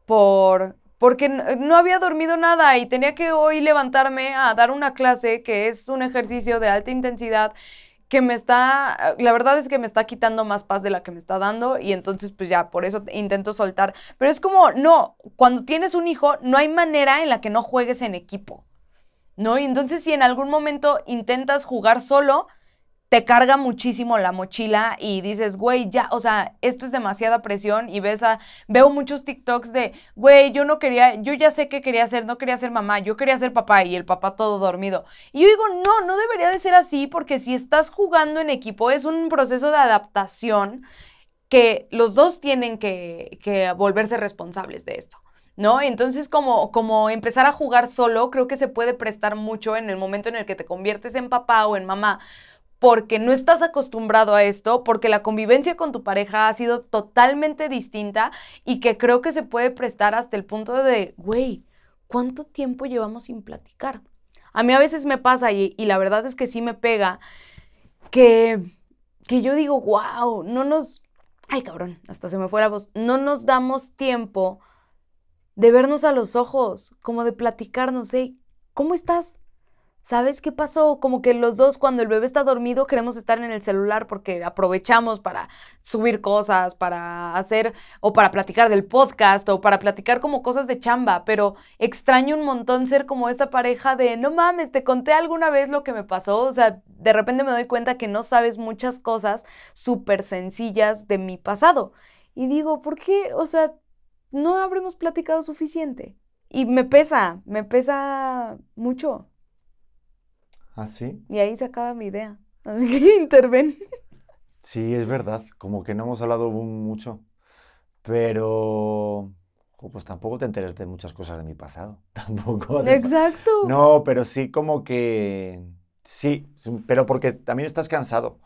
por porque no había dormido nada y tenía que hoy levantarme a dar una clase que es un ejercicio de alta intensidad que me está, la verdad es que me está quitando más paz de la que me está dando y entonces pues ya, por eso intento soltar. Pero es como, no, cuando tienes un hijo no hay manera en la que no juegues en equipo, ¿no? Y entonces si en algún momento intentas jugar solo, te carga muchísimo la mochila y dices, güey, ya, o sea, esto es demasiada presión y ves a, veo muchos TikToks de, güey, yo no quería, yo ya sé qué quería hacer, no quería ser mamá, yo quería ser papá y el papá todo dormido. Y yo digo, no, no debería de ser así porque si estás jugando en equipo es un proceso de adaptación que los dos tienen que, volverse responsables de esto. ¿no? Entonces, como, como empezar a jugar solo, creo que se puede prestar mucho en el momento en el que te conviertes en papá o en mamá, porque no estás acostumbrado a esto, porque la convivencia con tu pareja ha sido totalmente distinta y que creo que se puede prestar hasta el punto de, güey, ¿cuánto tiempo llevamos sin platicar? A mí a veces me pasa y, la verdad es que sí me pega que, que yo digo, wow, no nos, ay cabrón, hasta se me fue la voz, no nos damos tiempo de vernos a los ojos, como de platicarnos, hey, ¿cómo estás? ¿sabes qué pasó? Como que los dos, cuando el bebé está dormido, queremos estar en el celular porque aprovechamos para subir cosas, para hacer o para platicar del podcast o para platicar como cosas de chamba, pero extraño un montón ser como esta pareja de, no mames, te conté alguna vez lo que me pasó, o sea, de repente me doy cuenta que no sabes muchas cosas súper sencillas de mi pasado. Y digo, ¿por qué? O sea, no habremos platicado suficiente. Y me pesa, me pesa mucho. ¿Ah, sí? Y ahí se acaba mi idea. Así que interven. Sí, es verdad. Como que no hemos hablado mucho. Pero. Pues tampoco te enteras de muchas cosas de mi pasado. Tampoco. Exacto. No, pero sí, como que. Sí, pero porque también estás cansado.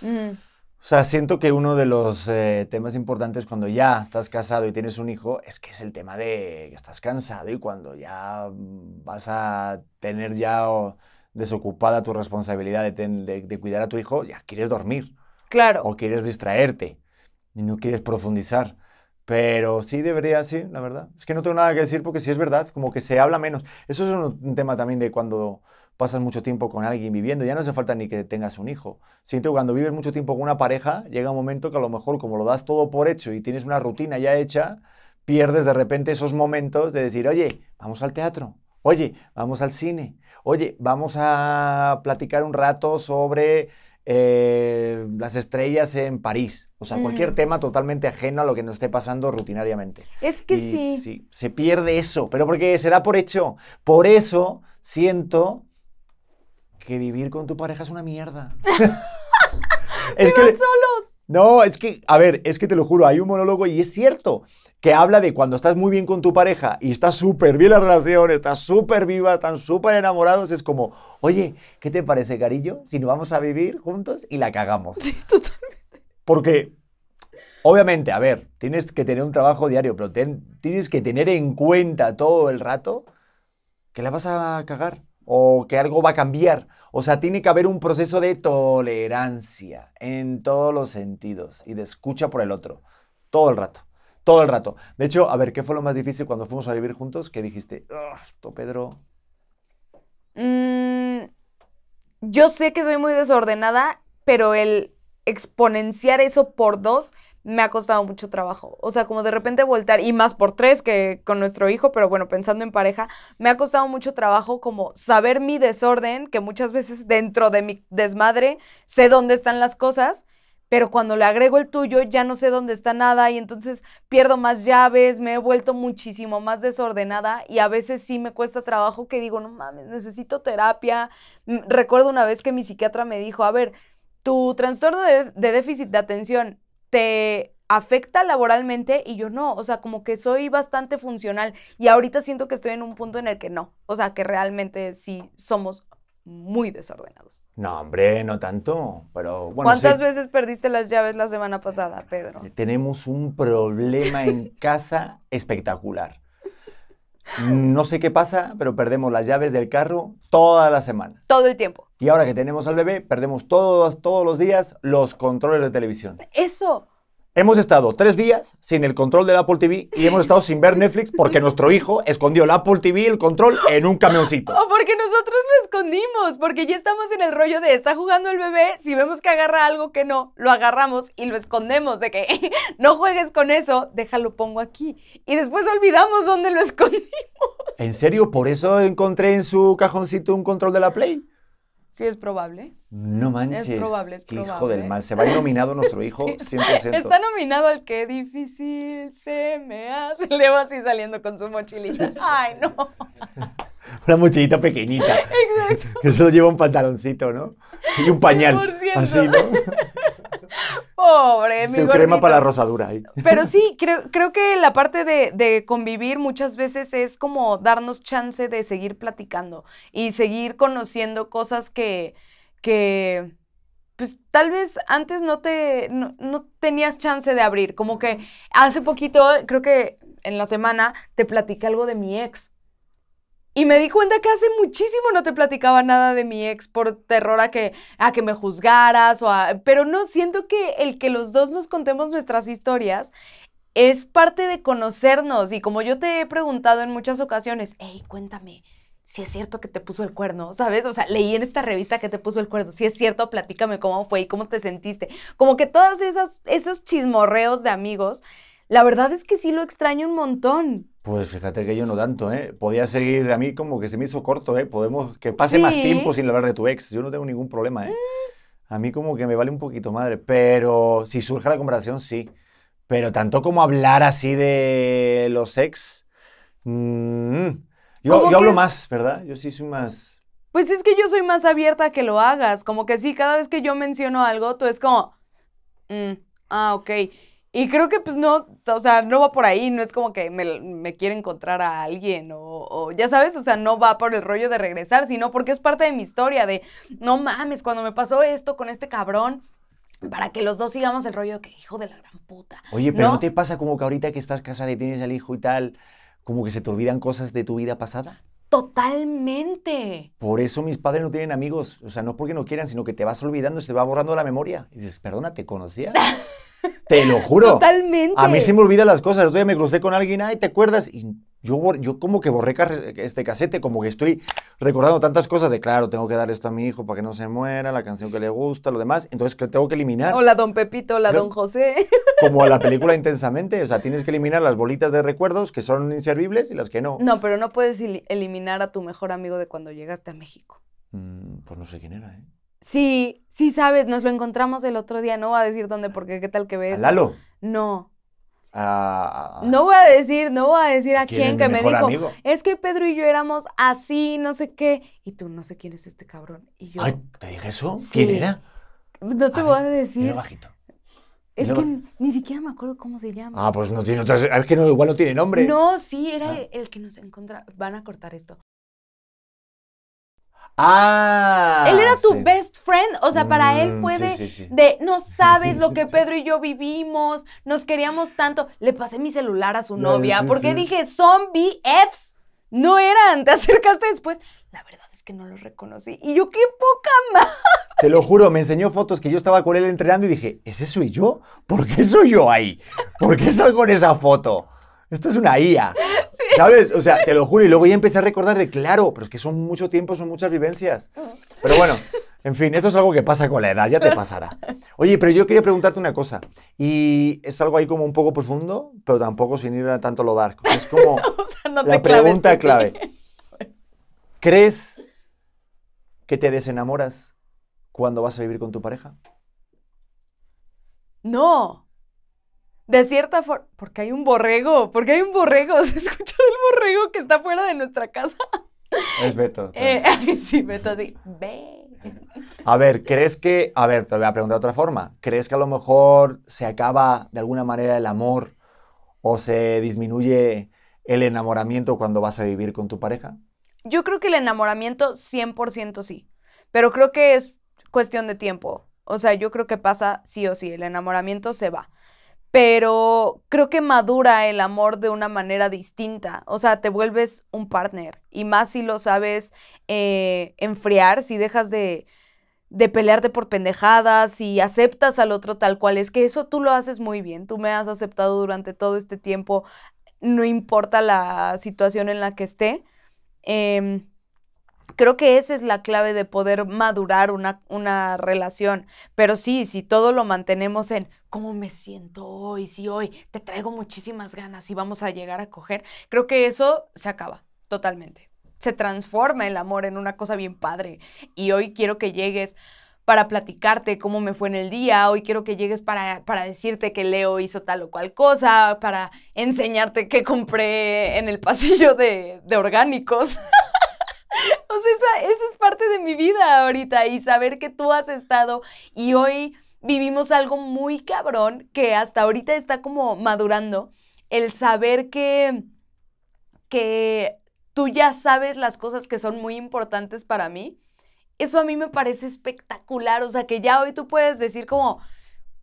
Mm. O sea, siento que uno de los eh, temas importantes cuando ya estás casado y tienes un hijo es que es el tema de que estás cansado y cuando ya vas a tener ya desocupada tu responsabilidad de, cuidar a tu hijo, ya quieres dormir. Claro. O quieres distraerte y no quieres profundizar. Pero sí debería, sí, la verdad. Es que no tengo nada que decir porque sí es verdad, como que se habla menos. Eso es un, un tema también de cuando pasas mucho tiempo con alguien viviendo, ya no hace falta ni que tengas un hijo. Siento que cuando vives mucho tiempo con una pareja, llega un momento que a lo mejor como lo das todo por hecho y tienes una rutina ya hecha, pierdes de repente esos momentos de decir, oye, vamos al teatro, Oye, vamos al cine. Oye, vamos a platicar un rato sobre eh, las estrellas en París. O sea, cualquier mm. tema totalmente ajeno a lo que nos esté pasando rutinariamente. Es que sí. Sí, se pierde eso, pero porque será por hecho. Por eso siento que vivir con tu pareja es una mierda. es solos. No, es que, a ver, es que te lo juro, hay un monólogo y es cierto que habla de cuando estás muy bien con tu pareja y está súper bien la relación, está súper viva, están súper enamorados, es como, oye, ¿qué te parece, cariño, Si nos vamos a vivir juntos y la cagamos. Sí, totalmente. Porque, obviamente, a ver, tienes que tener un trabajo diario, pero tienes que tener en cuenta todo el rato que la vas a cagar o que algo va a cambiar o sea, tiene que haber un proceso de tolerancia en todos los sentidos y de escucha por el otro. Todo el rato. Todo el rato. De hecho, a ver, ¿qué fue lo más difícil cuando fuimos a vivir juntos? ¿Qué dijiste? Esto, Pedro. Mm, yo sé que soy muy desordenada, pero el exponenciar eso por dos me ha costado mucho trabajo. O sea, como de repente voltear, y más por tres que con nuestro hijo, pero bueno, pensando en pareja, me ha costado mucho trabajo como saber mi desorden, que muchas veces dentro de mi desmadre sé dónde están las cosas, pero cuando le agrego el tuyo ya no sé dónde está nada y entonces pierdo más llaves, me he vuelto muchísimo más desordenada y a veces sí me cuesta trabajo que digo, no mames, necesito terapia. Mm, recuerdo una vez que mi psiquiatra me dijo, a ver, tu trastorno de, de déficit de atención te afecta laboralmente y yo no, o sea, como que soy bastante funcional y ahorita siento que estoy en un punto en el que no, o sea, que realmente sí somos muy desordenados. No, hombre, no tanto, pero bueno. ¿Cuántas veces perdiste las llaves la semana pasada, Pedro? Tenemos un problema en casa espectacular. No sé qué pasa, pero perdemos las llaves del carro toda la semana. Todo el tiempo. Y ahora que tenemos al bebé, perdemos todos, todos los días los controles de televisión. Eso Hemos estado tres días sin el control de Apple TV y hemos estado sin ver Netflix porque nuestro hijo escondió el Apple TV, el control, en un camioncito. O porque nosotros lo escondimos, porque ya estamos en el rollo de está jugando el bebé, si vemos que agarra algo que no, lo agarramos y lo escondemos, de que no juegues con eso, déjalo pongo aquí. Y después olvidamos dónde lo escondimos. ¿En serio? ¿Por eso encontré en su cajoncito un control de la Play? Sí, es probable. No manches. Es probable, es probable. Hijo del mal. Se va a nominado nuestro hijo sí. 100%. Está nominado al que difícil se me hace. Le va así saliendo con su mochilita. Ay, no. Una mochilita pequeñita. Exacto. Que solo lleva un pantaloncito, ¿no? Y un pañal. 100%. Así, ¿no? Pobre, mi Su crema para la rosadura. Pero sí, creo, creo que la parte de, convivir muchas veces es como darnos chance de seguir platicando y seguir conociendo cosas que, que pues tal vez antes no te, no, no tenías chance de abrir. Como que hace poquito, creo que en la semana, te platicé algo de mi ex y me di cuenta que hace muchísimo no te platicaba nada de mi ex por terror a que, a que me juzgaras o a... Pero no, siento que el que los dos nos contemos nuestras historias es parte de conocernos. Y como yo te he preguntado en muchas ocasiones, hey, cuéntame, si es cierto que te puso el cuerno, ¿sabes? O sea, leí en esta revista que te puso el cuerno, si es cierto, platícame cómo fue y cómo te sentiste. Como que todos esos, esos chismorreos de amigos, la verdad es que sí lo extraño un montón. Pues fíjate que yo no tanto, ¿eh? Podía seguir a mí como que se me hizo corto, ¿eh? Podemos que pase más tiempo sin hablar de tu ex. Yo no tengo ningún problema, ¿eh? A mí como que me vale un poquito madre, pero si surge la comparación, sí. Pero tanto como hablar así de los ex, mm, yo, yo hablo más, ¿verdad? Yo sí soy más... Pues es que yo soy más abierta a que lo hagas. Como que sí, cada vez que yo menciono algo, tú es como... Mm, ah, ok. Y creo que pues no, o sea, no va por ahí, no es como que me, quiere encontrar a alguien o, o, ya sabes, o sea, no va por el rollo de regresar, sino porque es parte de mi historia de, no mames, cuando me pasó esto con este cabrón, para que los dos sigamos el rollo que hijo de la gran puta. Oye, pero ¿no, te pasa como que ahorita que estás casada y tienes al hijo y tal, como que se te olvidan cosas de tu vida pasada? Totalmente. Por eso mis padres no tienen amigos, o sea, no porque no quieran, sino que te vas olvidando, se te va borrando la memoria. Y dices, perdona, ¿te conocía? te lo juro. Totalmente. A mí se me olvidan las cosas. Yo me crucé con alguien, ay, ¿te acuerdas? Y yo, yo como que borré este casete, como que estoy recordando tantas cosas de, claro, tengo que dar esto a mi hijo para que no se muera, la canción que le gusta, lo demás. Entonces, que tengo que eliminar. Hola, don Pepito, hola, don José. Como a la película intensamente. O sea, tienes que eliminar las bolitas de recuerdos que son inservibles y las que no. No, pero no puedes eliminar a tu mejor amigo de cuando llegaste a México. Mm, pues no sé quién era, ¿eh? Sí, sí sabes, nos lo encontramos el otro día, no voy a decir dónde porque qué tal que ves. Lalo? No no voy a decir, no voy a decir a quién, que me dijo, es que Pedro y yo éramos así, no sé qué, y tú no sé quién es este cabrón. Y yo, Ay, ¿te dije eso? ¿Quién era? No te voy a decir. Es que ni siquiera me acuerdo cómo se llama. Ah, pues no tiene otra. Es que igual no tiene nombre. No, sí, era ah. el que nos encontraba. Van a cortar esto. Ah. Él era tu best friend, o sea, para él mm, fue de, no sabes lo que Pedro y yo vivimos, nos queríamos tanto. Le pasé mi celular a su novia porque dije, zombie f's, no eran, te acercaste después. La verdad es que no los reconocí. Y yo, qué poca más. Te lo juro, me enseñó fotos que yo estaba con él entrenando y dije, ¿ese soy yo? ¿Por qué soy yo ahí? ¿Por qué salgo en esa foto? esto es una IA. ¿Sabes? O sea, te lo juro. Y luego ya empecé a recordar de, claro, pero es que son mucho tiempo, son muchas vivencias. Ah. Pero bueno, en fin, eso es algo que pasa con la edad, ya te pasará. Oye, pero yo quería preguntarte una cosa. Y es algo ahí como un poco profundo, pero tampoco sin ir a tanto lo dark. Es como la pregunta clave. ¿Crees que te desenamoras cuando vas a vivir con tu pareja? No de cierta forma, porque hay un borrego, porque hay un borrego, se escucha el borrego que está fuera de nuestra casa. Es Beto. Eh, sí, Beto, sí. A ver, ¿crees que, a ver, te voy a preguntar de otra forma, ¿crees que a lo mejor se acaba de alguna manera el amor o se disminuye el enamoramiento cuando vas a vivir con tu pareja? Yo creo que el enamoramiento 100% sí, pero creo que es cuestión de tiempo. O sea, yo creo que pasa sí o sí, el enamoramiento se va pero creo que madura el amor de una manera distinta. O sea, te vuelves un partner y más si lo sabes eh, enfriar, si dejas de, de pelearte por pendejadas, si aceptas al otro tal cual es, que eso tú lo haces muy bien, tú me has aceptado durante todo este tiempo, no importa la situación en la que esté. Em, creo que esa es la clave de poder madurar una, relación. Pero sí, si todo lo mantenemos en cómo me siento hoy, si hoy te traigo muchísimas ganas y vamos a llegar a coger, creo que eso se acaba totalmente. Se transforma el amor en una cosa bien padre. Y hoy quiero que llegues para platicarte cómo me fue en el día, hoy quiero que llegues para, decirte que Leo hizo tal o cual cosa, para enseñarte qué compré en el pasillo de, de orgánicos. esa, es parte de mi vida ahorita y saber que tú has estado y hoy vivimos algo muy cabrón que hasta ahorita está como madurando, el saber que, que tú ya sabes las cosas que son muy importantes para mí. Eso a mí me parece espectacular, o sea, que ya hoy tú puedes decir como,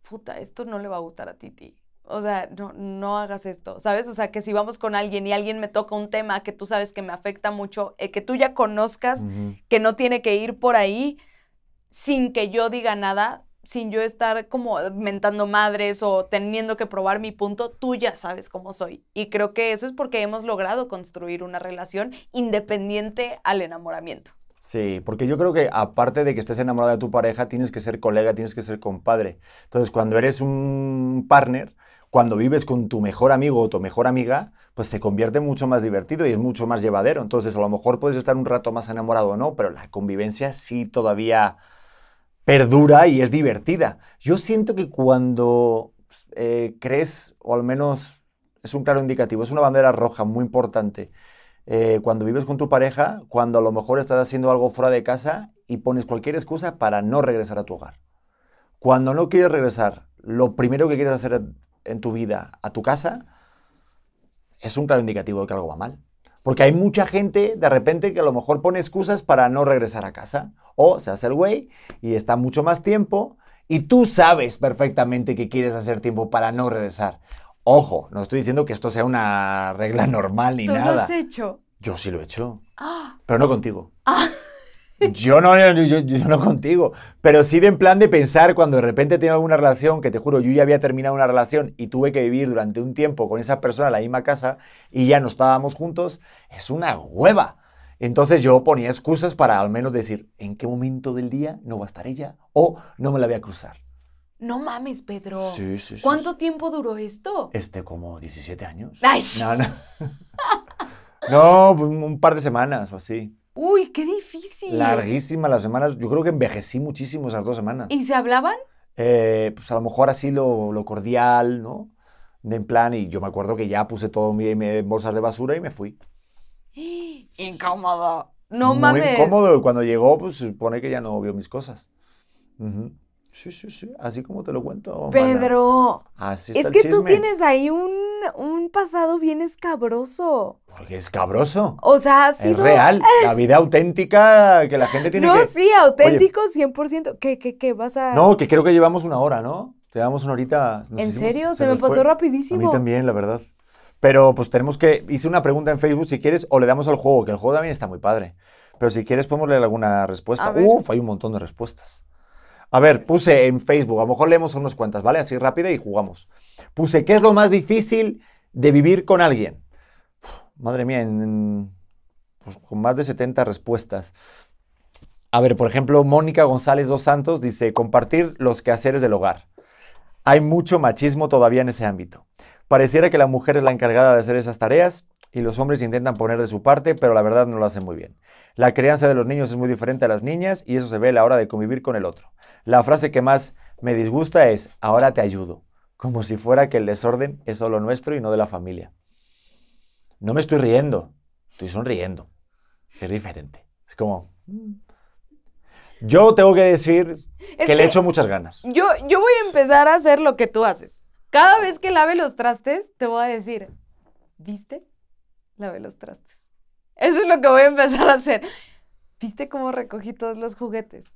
puta, esto no le va a gustar a Titi o sea, no, no hagas esto, ¿sabes? O sea, que si vamos con alguien y alguien me toca un tema que tú sabes que me afecta mucho, eh, que tú ya conozcas, que no tiene que ir por ahí sin que yo diga nada, sin yo estar como mentando madres o teniendo que probar mi punto, tú ya sabes cómo soy. Y creo que eso es porque hemos logrado construir una relación independiente al enamoramiento. Sí, porque yo creo que aparte de que estés enamorada de tu pareja, tienes que ser colega, tienes que ser compadre. Entonces, cuando eres un partner, cuando vives con tu mejor amigo o tu mejor amiga, pues se convierte mucho más divertido y es mucho más llevadero. Entonces, a lo mejor puedes estar un rato más enamorado o no, pero la convivencia sí todavía perdura y es divertida. Yo siento que cuando eh, crees, o al menos es un claro indicativo, es una bandera roja muy importante. Eh, cuando vives con tu pareja, cuando a lo mejor estás haciendo algo fuera de casa y pones cualquier excusa para no regresar a tu hogar. Cuando no quieres regresar, lo primero que quieres hacer es, en tu vida a tu casa, es un claro indicativo de que algo va mal. Porque hay mucha gente de repente que a lo mejor pone excusas para no regresar a casa. O se hace el güey y está mucho más tiempo y tú sabes perfectamente que quieres hacer tiempo para no regresar. Ojo, no estoy diciendo que esto sea una regla normal ni nada. ¿Tú lo has hecho? Yo sí lo he hecho. Ah. Pero no contigo. Ah. Yo no, yo, no contigo, pero sí de en plan de pensar cuando de repente tengo alguna relación, que te juro, yo ya había terminado una relación y tuve que vivir durante un tiempo con esa persona en la misma casa y ya no estábamos juntos, es una hueva. Entonces yo ponía excusas para al menos decir en qué momento del día no va a estar ella o no me la voy a cruzar. No mames, Pedro. Sí, sí, sí. ¿Cuánto tiempo duró esto? Este, como 17 años. Ay. No, no. no, pues un par de semanas o así. Uy, qué difícil. Larguísima las semanas. Yo creo que envejecí muchísimo esas dos semanas. ¿Y se hablaban? Eh, pues a lo mejor así lo, cordial, ¿no? De en plan, y yo me acuerdo que ya puse todo mi, bolsa bolsas de basura y me fui. Incómodo. No Muy incómodo. cuando llegó, pues supone que ya no vio mis cosas. Sí, sí, sí. Así como te lo cuento. Pedro. Así está Es que tú tienes ahí un un pasado bien escabroso. Porque escabroso. O sea, sí. Es real. La vida auténtica que la gente tiene no, que... No, sí, auténtico 100%. ¿Qué, qué, qué vas a...? No, que creo que llevamos una hora, ¿no? Llevamos una horita... ¿En serio? Se, me pasó rapidísimo. A mí también, la verdad. Pero pues tenemos que... Hice una pregunta en Facebook, si quieres, o le damos al juego, que el juego también está muy padre. Pero si quieres podemos leer alguna respuesta. Uf, hay un montón de respuestas. A ver, puse en Facebook, a lo mejor leemos unas cuantas, ¿vale? Así rápida y jugamos. Puse, ¿qué es lo más difícil de vivir con alguien? madre mía, pues, con más de 70 respuestas. A ver, por ejemplo, Mónica González dos Santos dice, compartir los quehaceres del hogar. Hay mucho machismo todavía en ese ámbito. Pareciera que la mujer es la encargada de hacer esas tareas y los hombres intentan poner de su parte, pero la verdad no lo hacen muy bien. La crianza de los niños es muy diferente a las niñas y eso se ve a la hora de convivir con el otro. La frase que más me disgusta es, ahora te ayudo, como si fuera que el desorden es solo nuestro y no de la familia. No me estoy riendo, estoy sonriendo. Es diferente. Es como... Mm". Yo tengo que decir que, que, le echo muchas ganas. Yo, yo voy a empezar a hacer lo que tú haces. Cada vez que lave los trastes, te voy a decir, ¿viste? Lave los trastes. Eso es lo que voy a empezar a hacer. ¿Viste cómo recogí todos los juguetes?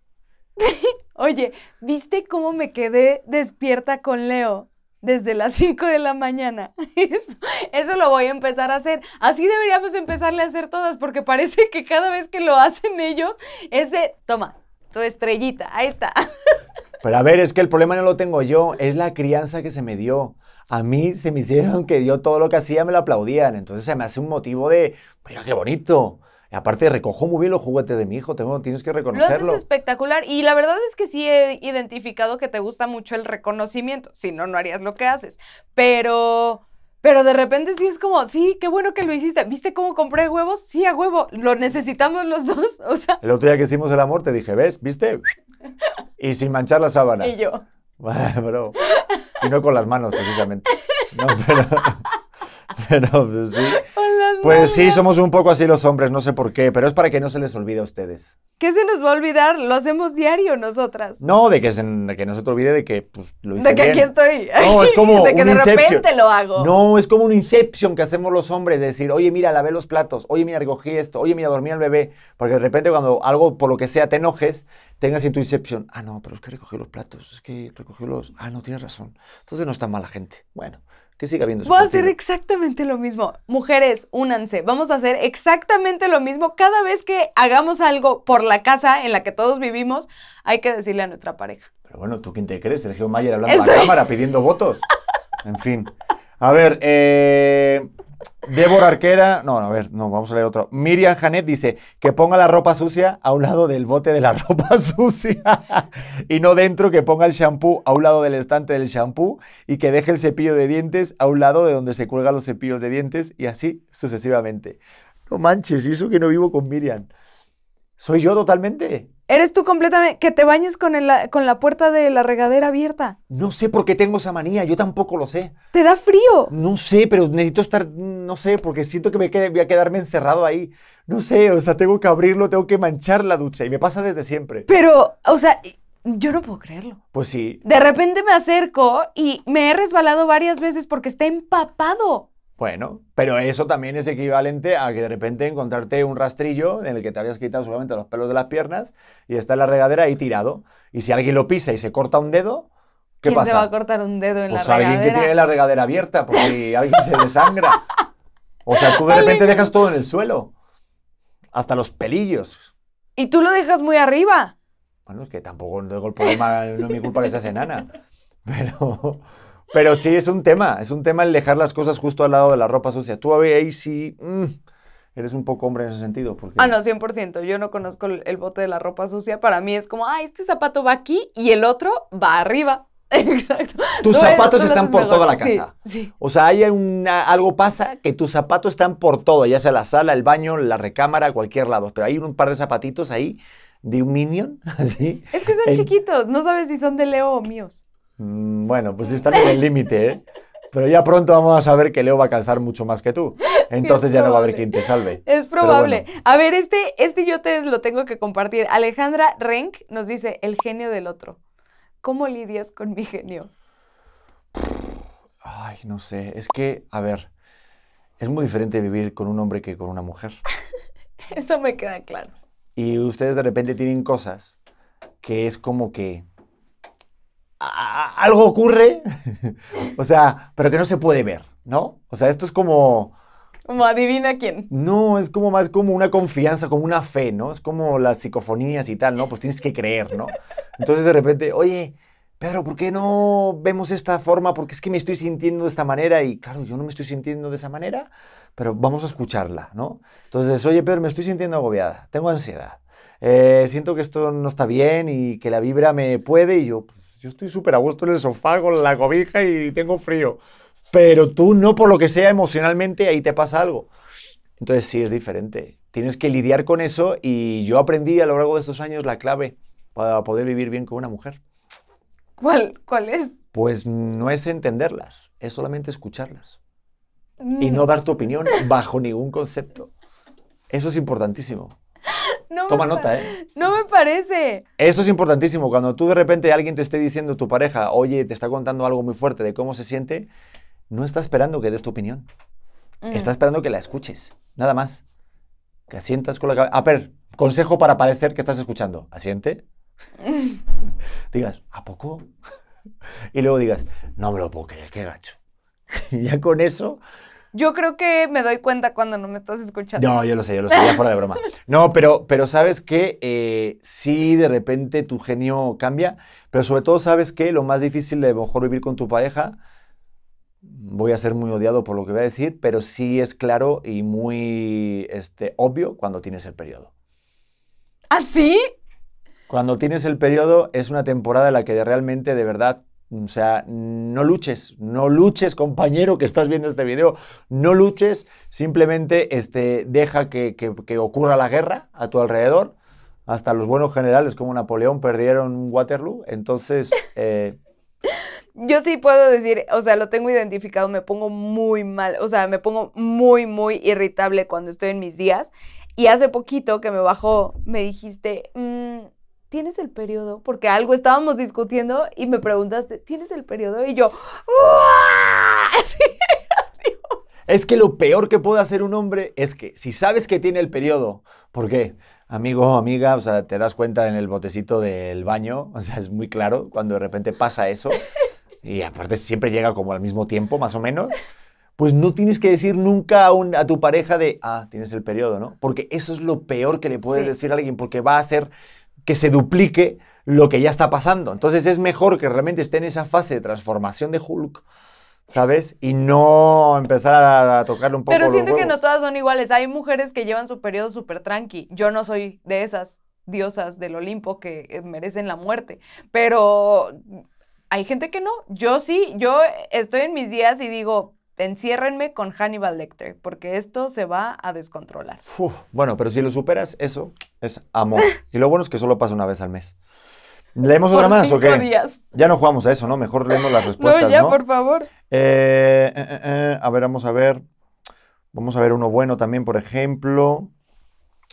Oye, ¿viste cómo me quedé despierta con Leo desde las 5 de la mañana? Eso, lo voy a empezar a hacer. Así deberíamos empezarle a hacer todas, porque parece que cada vez que lo hacen ellos ese, toma, tu estrellita, ahí está. Pero a ver, es que el problema no lo tengo yo, es la crianza que se me dio. A mí se me hicieron que yo todo lo que hacía me lo aplaudían. Entonces se me hace un motivo de, mira qué bonito. Y aparte, recojo muy bien los juguetes de mi hijo, tengo, tienes que reconocerlo. Lo espectacular. Y la verdad es que sí he identificado que te gusta mucho el reconocimiento. Si no, no harías lo que haces. Pero pero de repente sí es como, sí, qué bueno que lo hiciste. ¿Viste cómo compré huevos? Sí, a huevo. Lo necesitamos los dos. O sea. El otro día que hicimos el amor te dije, ¿ves? ¿Viste? Y sin manchar las sábanas. Y yo. Bueno, bro. Y no con las manos, precisamente. No, pero. Pero pues sí. Pues, somos un poco así los hombres, no sé por qué, pero es para que no se les olvide a ustedes. ¿Qué se nos va a olvidar? Lo hacemos diario nosotras. No, de que, se, de que no se te olvide de que pues, lo hice De que aquí estoy. No, es como de que un de inception. repente lo hago. No, es como un inception que hacemos los hombres, de decir, oye, mira, lavé los platos, oye, mira, recogí esto, oye, mira, dormí al bebé. Porque de repente cuando algo, por lo que sea, te enojes, tengas en tu inception, ah, no, pero es que recogí los platos, es que recogí los... Ah, no, tienes razón. Entonces no está mala gente. Bueno que siga habiendo Voy a hacer exactamente lo mismo. Mujeres, únanse. Vamos a hacer exactamente lo mismo. Cada vez que hagamos algo por la casa en la que todos vivimos, hay que decirle a nuestra pareja. Pero bueno, ¿tú quién te crees? Sergio Mayer hablando a la cámara pidiendo votos. En fin. A ver, eh, Débora Arquera, no, a ver, no, vamos a leer otro. Miriam Janet dice que ponga la ropa sucia a un lado del bote de la ropa sucia y no dentro, que ponga el shampoo a un lado del estante del shampoo y que deje el cepillo de dientes a un lado de donde se cuelgan los cepillos de dientes y así sucesivamente. No manches, eso que no vivo con Miriam. ¿Soy yo totalmente? Eres tú completamente. Que te bañes con, con la puerta de la regadera abierta. No sé por qué tengo esa manía, yo tampoco lo sé. ¿Te da frío? No sé, pero necesito estar. No sé, porque siento que me voy a quedarme encerrado ahí. No sé, o sea, tengo que abrirlo, tengo que manchar la ducha y me pasa desde siempre. Pero, o sea, yo no puedo creerlo. Pues sí. De repente me acerco y me he resbalado varias veces porque está empapado. Bueno, pero eso también es equivalente a que de repente encontrarte un rastrillo en el que te habías quitado solamente los pelos de las piernas y está en la regadera ahí tirado. Y si alguien lo pisa y se corta un dedo, ¿qué ¿Quién pasa? se va a cortar un dedo en pues la regadera? Pues alguien que tiene la regadera abierta, porque alguien se desangra. O sea, tú de repente dejas todo en el suelo. Hasta los pelillos. ¿Y tú lo dejas muy arriba? Bueno, es que tampoco tengo el no es mi culpa que seas enana. Pero... Pero sí es un tema, es un tema el dejar las cosas justo al lado de la ropa sucia. Tú ahí sí mm, eres un poco hombre en ese sentido. Ah, no, 100%. Yo no conozco el, bote de la ropa sucia. Para mí es como, ah, este zapato va aquí y el otro va arriba. Exacto. Tus zapatos están por toda la casa. Sí, O sea, hay algo pasa que tus zapatos están por todo, ya sea la sala, el baño, la recámara, cualquier lado. Pero hay un par de zapatitos ahí de un minion, así. Es que son chiquitos, no sabes si son de Leo o míos. Mm, bueno, pues está en el límite, ¿eh? Pero ya pronto vamos a saber que Leo va a cansar mucho más que tú. Entonces ya no va a haber quien te salve. Es probable. A ver, este, este yo te lo tengo que compartir. Alejandra Renk nos dice, el genio del otro. ¿Cómo lidias con mi genio? Ay, no sé. Es que, a ver, es muy diferente vivir con un hombre que con una mujer. Eso me queda claro. Y ustedes de repente tienen cosas que es como que algo ocurre, o sea, pero que no se puede ver, ¿no? O sea, esto es como... Como adivina quién. No, es como más como una confianza, como una fe, ¿no? Es como las psicofonías y tal, ¿no? Pues tienes que creer, ¿no? Entonces de repente, oye, Pedro, ¿por qué no vemos esta forma? Porque es que me estoy sintiendo de esta manera y claro, yo no me estoy sintiendo de esa manera, pero vamos a escucharla, ¿no? Entonces, oye, Pedro, me estoy sintiendo agobiada, tengo ansiedad, eh, siento que esto no está bien y que la vibra me puede y yo, pues, yo estoy súper a gusto en el sofá con la cobija y tengo frío. Pero tú no, por lo que sea emocionalmente, ahí te pasa algo. Entonces sí, es diferente. Tienes que lidiar con eso y yo aprendí a lo largo de estos años la clave para poder vivir bien con una mujer. ¿Cuál, es? Pues no es entenderlas, es solamente escucharlas. Y mm. no dar tu opinión bajo ningún concepto. Eso es importantísimo. No Toma nota, ¿eh? No me parece. Eso es importantísimo. Cuando tú de repente alguien te esté diciendo, tu pareja, oye, te está contando algo muy fuerte de cómo se siente, no está esperando que des tu opinión. Estás mm. Está esperando que la escuches. Nada más. Que asientas con la cabeza. A ver, consejo para parecer que estás escuchando. Asiente. digas, ¿a poco? y luego digas, no me lo puedo creer, qué gacho. y ya con eso yo creo que me doy cuenta cuando no me estás escuchando. No, yo lo sé, yo lo sé, ya fuera de broma. No, pero, pero sabes que eh, sí, de repente tu genio cambia, pero sobre todo sabes que lo más difícil de mejor vivir con tu pareja, voy a ser muy odiado por lo que voy a decir, pero sí es claro y muy este, obvio cuando tienes el periodo. ¿Ah, sí? Cuando tienes el periodo es una temporada en la que realmente de verdad o sea, no luches, no luches, compañero, que estás viendo este video, no luches, simplemente este, deja que, ocurra la guerra a tu alrededor. Hasta los buenos generales como Napoleón perdieron Waterloo, entonces... Eh, yo sí puedo decir, o sea, lo tengo identificado, me pongo muy mal, o sea, me pongo muy, muy irritable cuando estoy en mis días. Y hace poquito que me bajó, me dijiste, mm, ¿tienes el periodo? Porque algo estábamos discutiendo y me preguntaste, ¿tienes el periodo? Y yo, así. Es que lo peor que puede hacer un hombre es que si sabes que tiene el periodo, ¿por qué? Amigo amiga, o sea, te das cuenta en el botecito del baño, o sea, es muy claro cuando de repente pasa eso, y aparte siempre llega como al mismo tiempo, más o menos, pues no tienes que decir nunca a, tu pareja de, ah, tienes el periodo, ¿no? Porque eso es lo peor que le puedes decir a alguien, porque va a ser que se duplique lo que ya está pasando. Entonces es mejor que realmente esté en esa fase de transformación de Hulk, ¿sabes? Y no empezar a, tocarle un poco. Pero siento que no todas son iguales. Hay mujeres que llevan su periodo súper tranqui. Yo no soy de esas diosas del Olimpo que eh, merecen la muerte. Pero hay gente que no. Yo sí, yo estoy en mis días y digo, enciérrenme con Hannibal Lecter, porque esto se va a descontrolar. bueno, pero si lo superas, eso es amor. y lo bueno es que solo pasa una vez al mes. ¿Leemos otra más o qué? Días. Ya no jugamos a eso, ¿no? Mejor leemos las respuestas, ¿no? ya, por favor. Eh, eh, eh, a ver, vamos a ver. Vamos a ver uno bueno también, por ejemplo.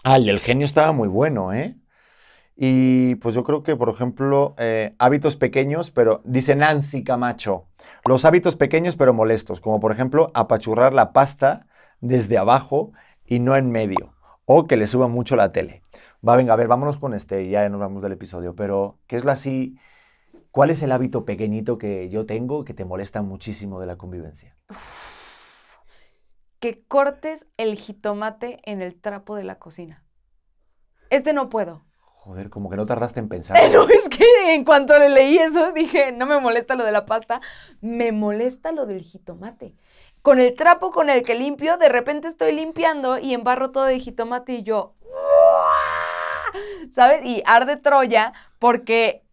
Ay, el genio estaba muy bueno, ¿eh? Y pues yo creo que, por ejemplo, eh, hábitos pequeños, pero dice Nancy Camacho, los hábitos pequeños pero molestos, como por ejemplo apachurrar la pasta desde abajo y no en medio, o que le suba mucho la tele. Va, venga, a ver, vámonos con este, ya nos vamos del episodio, pero ¿qué es lo así? ¿Cuál es el hábito pequeñito que yo tengo que te molesta muchísimo de la convivencia? Que cortes el jitomate en el trapo de la cocina. Este no puedo. Joder, como que no tardaste en pensar. Pero es que en cuanto le leí eso, dije, no me molesta lo de la pasta, me molesta lo del jitomate. Con el trapo con el que limpio, de repente estoy limpiando y embarro todo de jitomate y yo... ¿Sabes? Y arde Troya porque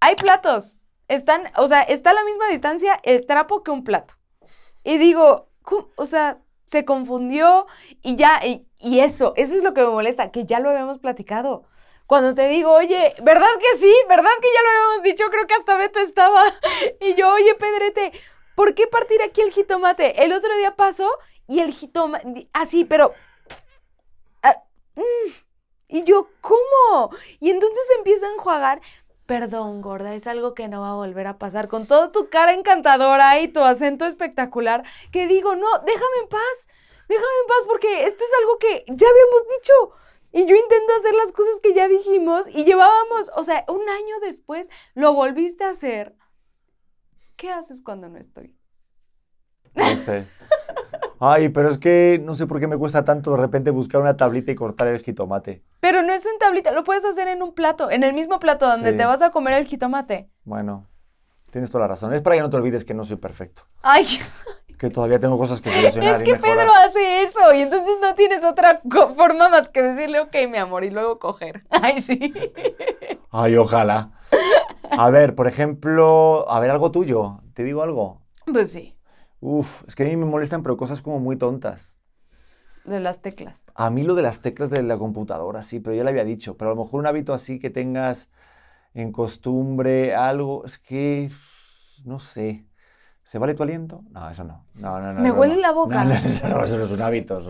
hay platos. Están, o sea, está a la misma distancia el trapo que un plato. Y digo, o sea, se confundió y ya, y eso, eso es lo que me molesta, que ya lo habíamos platicado cuando te digo, oye, ¿verdad que sí? ¿Verdad que ya lo habíamos dicho? Creo que hasta Beto estaba. Y yo, oye, Pedrete, ¿por qué partir aquí el jitomate? El otro día pasó y el jitomate, así, pero... Ah, mm, y yo, ¿cómo? Y entonces empiezo a enjuagar. Perdón, gorda, es algo que no va a volver a pasar. Con toda tu cara encantadora y tu acento espectacular, que digo, no, déjame en paz. Déjame en paz porque esto es algo que ya habíamos dicho. Y yo intento hacer las cosas que ya dijimos y llevábamos, o sea, un año después lo volviste a hacer. ¿Qué haces cuando no estoy? No sé. Ay, pero es que no sé por qué me cuesta tanto de repente buscar una tablita y cortar el jitomate. Pero no es en tablita, lo puedes hacer en un plato, en el mismo plato donde te vas a comer el jitomate. Bueno, tienes toda la razón. Es para que no te olvides que no soy perfecto. Ay. que todavía tengo cosas que solucionar. Es que Pedro hace eso y entonces no tienes otra forma más que decirle, ok, mi amor, y luego coger. Ay, sí. Ay, ojalá. A ver, por ejemplo, a ver algo tuyo. ¿Te digo algo? Pues sí. Uf, es que a mí me molestan, pero cosas como muy tontas. De las teclas. A mí lo de las teclas de la computadora, sí, pero yo le había dicho. Pero a lo mejor un hábito así que tengas en costumbre, algo, es que, no sé. ¿Se vale tu aliento? No, eso no. No, no, no. Me huele en la boca. No, eso no, es un hábito.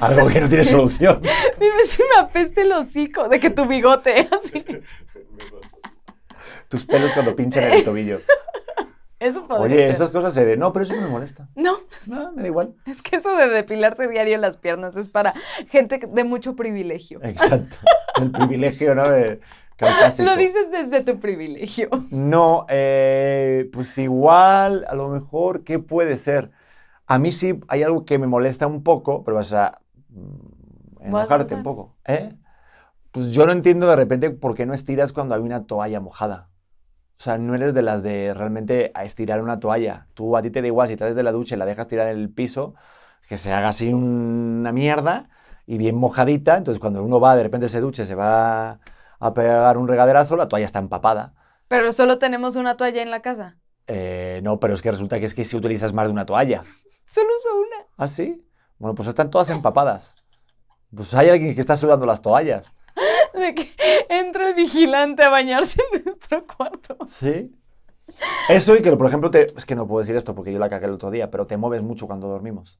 Algo que no tiene solución. Dime si me apeste el hocico de que tu bigote, así. Tus pelos cuando pinchan en el tobillo. Eso Oye, esas cosas se de, no, pero eso no me molesta. No. No, me da igual. Es que eso de depilarse diario las piernas es para gente de mucho privilegio. Exacto. El privilegio, ¿no? De, lo dices desde tu privilegio. No, eh, pues igual, a lo mejor, ¿qué puede ser? A mí sí hay algo que me molesta un poco, pero mm, vas a enojarte un poco. ¿eh? Pues yo no entiendo de repente por qué no estiras cuando hay una toalla mojada. O sea, no eres de las de realmente a estirar una toalla. Tú a ti te da igual si traes de la ducha y la dejas tirar en el piso, que se haga así una mierda y bien mojadita. Entonces, cuando uno va, de repente se ducha, se va a pegar un regaderazo, la toalla está empapada. Pero solo tenemos una toalla en la casa. Eh, no, pero es que resulta que es que si utilizas más de una toalla. Solo uso una. ¿Ah, sí? Bueno, pues están todas empapadas. Pues hay alguien que está sudando las toallas. De que entra el vigilante a bañarse en nuestro cuarto. Sí. Eso y que, por ejemplo, es que no puedo decir esto porque yo la cagué el otro día, pero te mueves mucho cuando dormimos.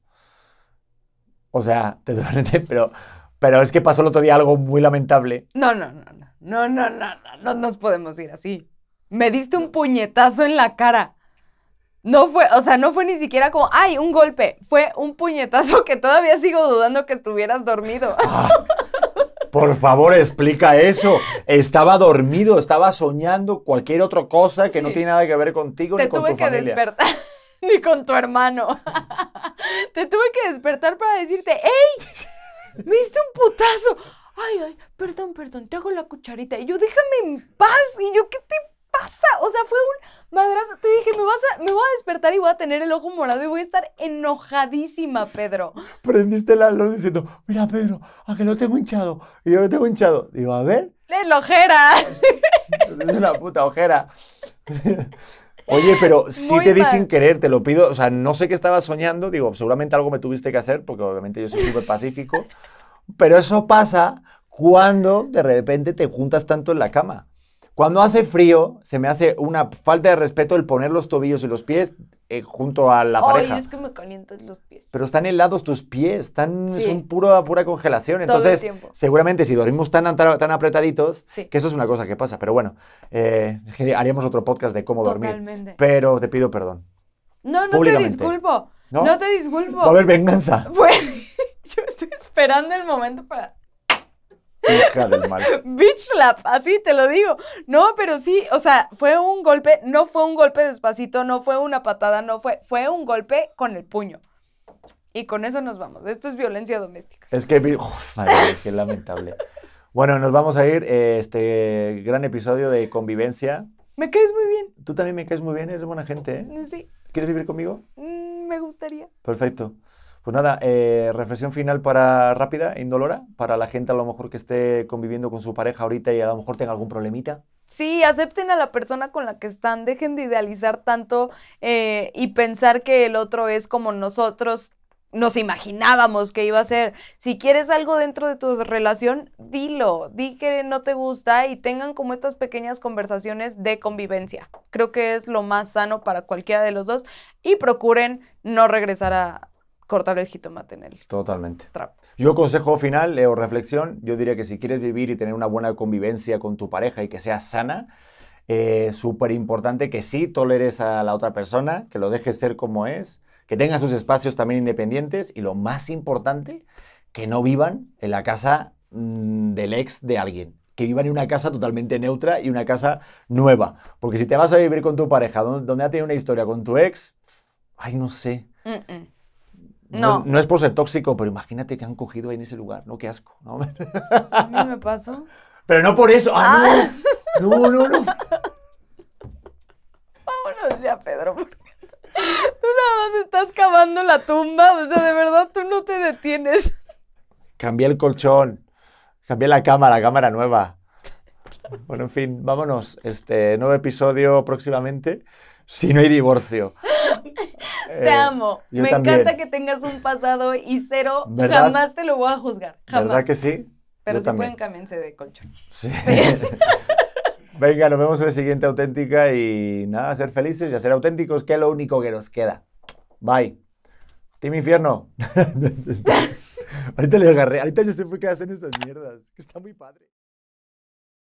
O sea, te duermes, pero, pero es que pasó el otro día algo muy lamentable. No, no, no no, no, no, no, nos podemos ir así. Me diste un puñetazo en la cara. No fue, o sea, no fue ni siquiera como, ay, un golpe. Fue un puñetazo que todavía sigo dudando que estuvieras dormido. por favor, explica eso. Estaba dormido, estaba soñando cualquier otra cosa que no tiene nada que ver contigo ni con tu Te tuve que despertar ni con tu hermano. Te tuve que despertar para decirte, ¡Ey! Me diste un putazo ay, ay, perdón, perdón, te hago la cucharita. Y yo, déjame en paz. Y yo, ¿qué te pasa? O sea, fue un madrazo. Te dije, me, vas a, me voy a despertar y voy a tener el ojo morado y voy a estar enojadísima, Pedro. Prendiste la luz diciendo, mira, Pedro, a que lo tengo hinchado. Y yo tengo hinchado. Digo, a ver. Es la ojera. Es una puta ojera. Oye, pero si te di sin querer, te lo pido. O sea, no sé qué estaba soñando. Digo, seguramente algo me tuviste que hacer, porque obviamente yo soy súper pacífico. Pero eso pasa cuando de repente te juntas tanto en la cama? Cuando hace frío, se me hace una falta de respeto el poner los tobillos y los pies eh, junto a la pareja. Ay, es que me calientan los pies. Pero están helados tus pies, están, sí. un pura, pura congelación. Todo Entonces, seguramente si dormimos tan, tan apretaditos, que eso es una cosa que pasa. Pero bueno, eh, haríamos otro podcast de cómo dormir. Pero te pido perdón. No, no te disculpo. ¿No? ¿No? te disculpo. Va a haber venganza. Pues yo estoy esperando el momento para Bitch así te lo digo. No, pero sí, o sea, fue un golpe, no fue un golpe despacito, no fue una patada, no fue, fue un golpe con el puño. Y con eso nos vamos. Esto es violencia doméstica. Es que, madre, qué lamentable. Bueno, nos vamos a ir. Este gran episodio de convivencia. Me caes muy bien. Tú también me caes muy bien, eres buena gente, ¿eh? Sí. ¿Quieres vivir conmigo? Mm, me gustaría. Perfecto. Pues nada, eh, reflexión final para rápida, indolora, para la gente a lo mejor que esté conviviendo con su pareja ahorita y a lo mejor tenga algún problemita. Sí, acepten a la persona con la que están, dejen de idealizar tanto eh, y pensar que el otro es como nosotros nos imaginábamos que iba a ser. Si quieres algo dentro de tu relación, dilo, di que no te gusta y tengan como estas pequeñas conversaciones de convivencia. Creo que es lo más sano para cualquiera de los dos y procuren no regresar a, cortar el jitomate en él. Totalmente. Trap. Yo consejo final Leo, o reflexión, yo diría que si quieres vivir y tener una buena convivencia con tu pareja y que sea sana, eh, súper importante que sí toleres a la otra persona, que lo dejes ser como es, que tenga sus espacios también independientes y lo más importante, que no vivan en la casa mm, del ex de alguien que vivan en una casa totalmente neutra y una casa nueva. Porque si te vas a vivir con tu pareja, donde, ha tenido una historia con tu ex, ay, no sé. No. no. es por ser tóxico, pero imagínate que han cogido ahí en ese lugar, ¿no? Qué asco, ¿no? A mí me pasó. Pero no por eso. ¡Ah, no! Ah. No, no, no. Vámonos ya, Pedro, tú nada más estás cavando la tumba. O sea, de verdad, tú no te detienes. Cambié el colchón. Cambié la cámara, cámara nueva. Bueno, en fin, vámonos. Este nuevo episodio próximamente si no hay divorcio. Te eh, amo. Me encanta que tengas un pasado y cero, jamás te lo voy a juzgar. Jamás. ¿Verdad que sí? Pero se pueden cambiarse de colchón. Sí. Venga, nos vemos en la siguiente auténtica y nada, ser felices y a ser auténticos, que es lo único que nos queda. Bye. Team Infierno. ahorita le agarré, ahorita ya sé por qué hacen estas mierdas, que está muy padre.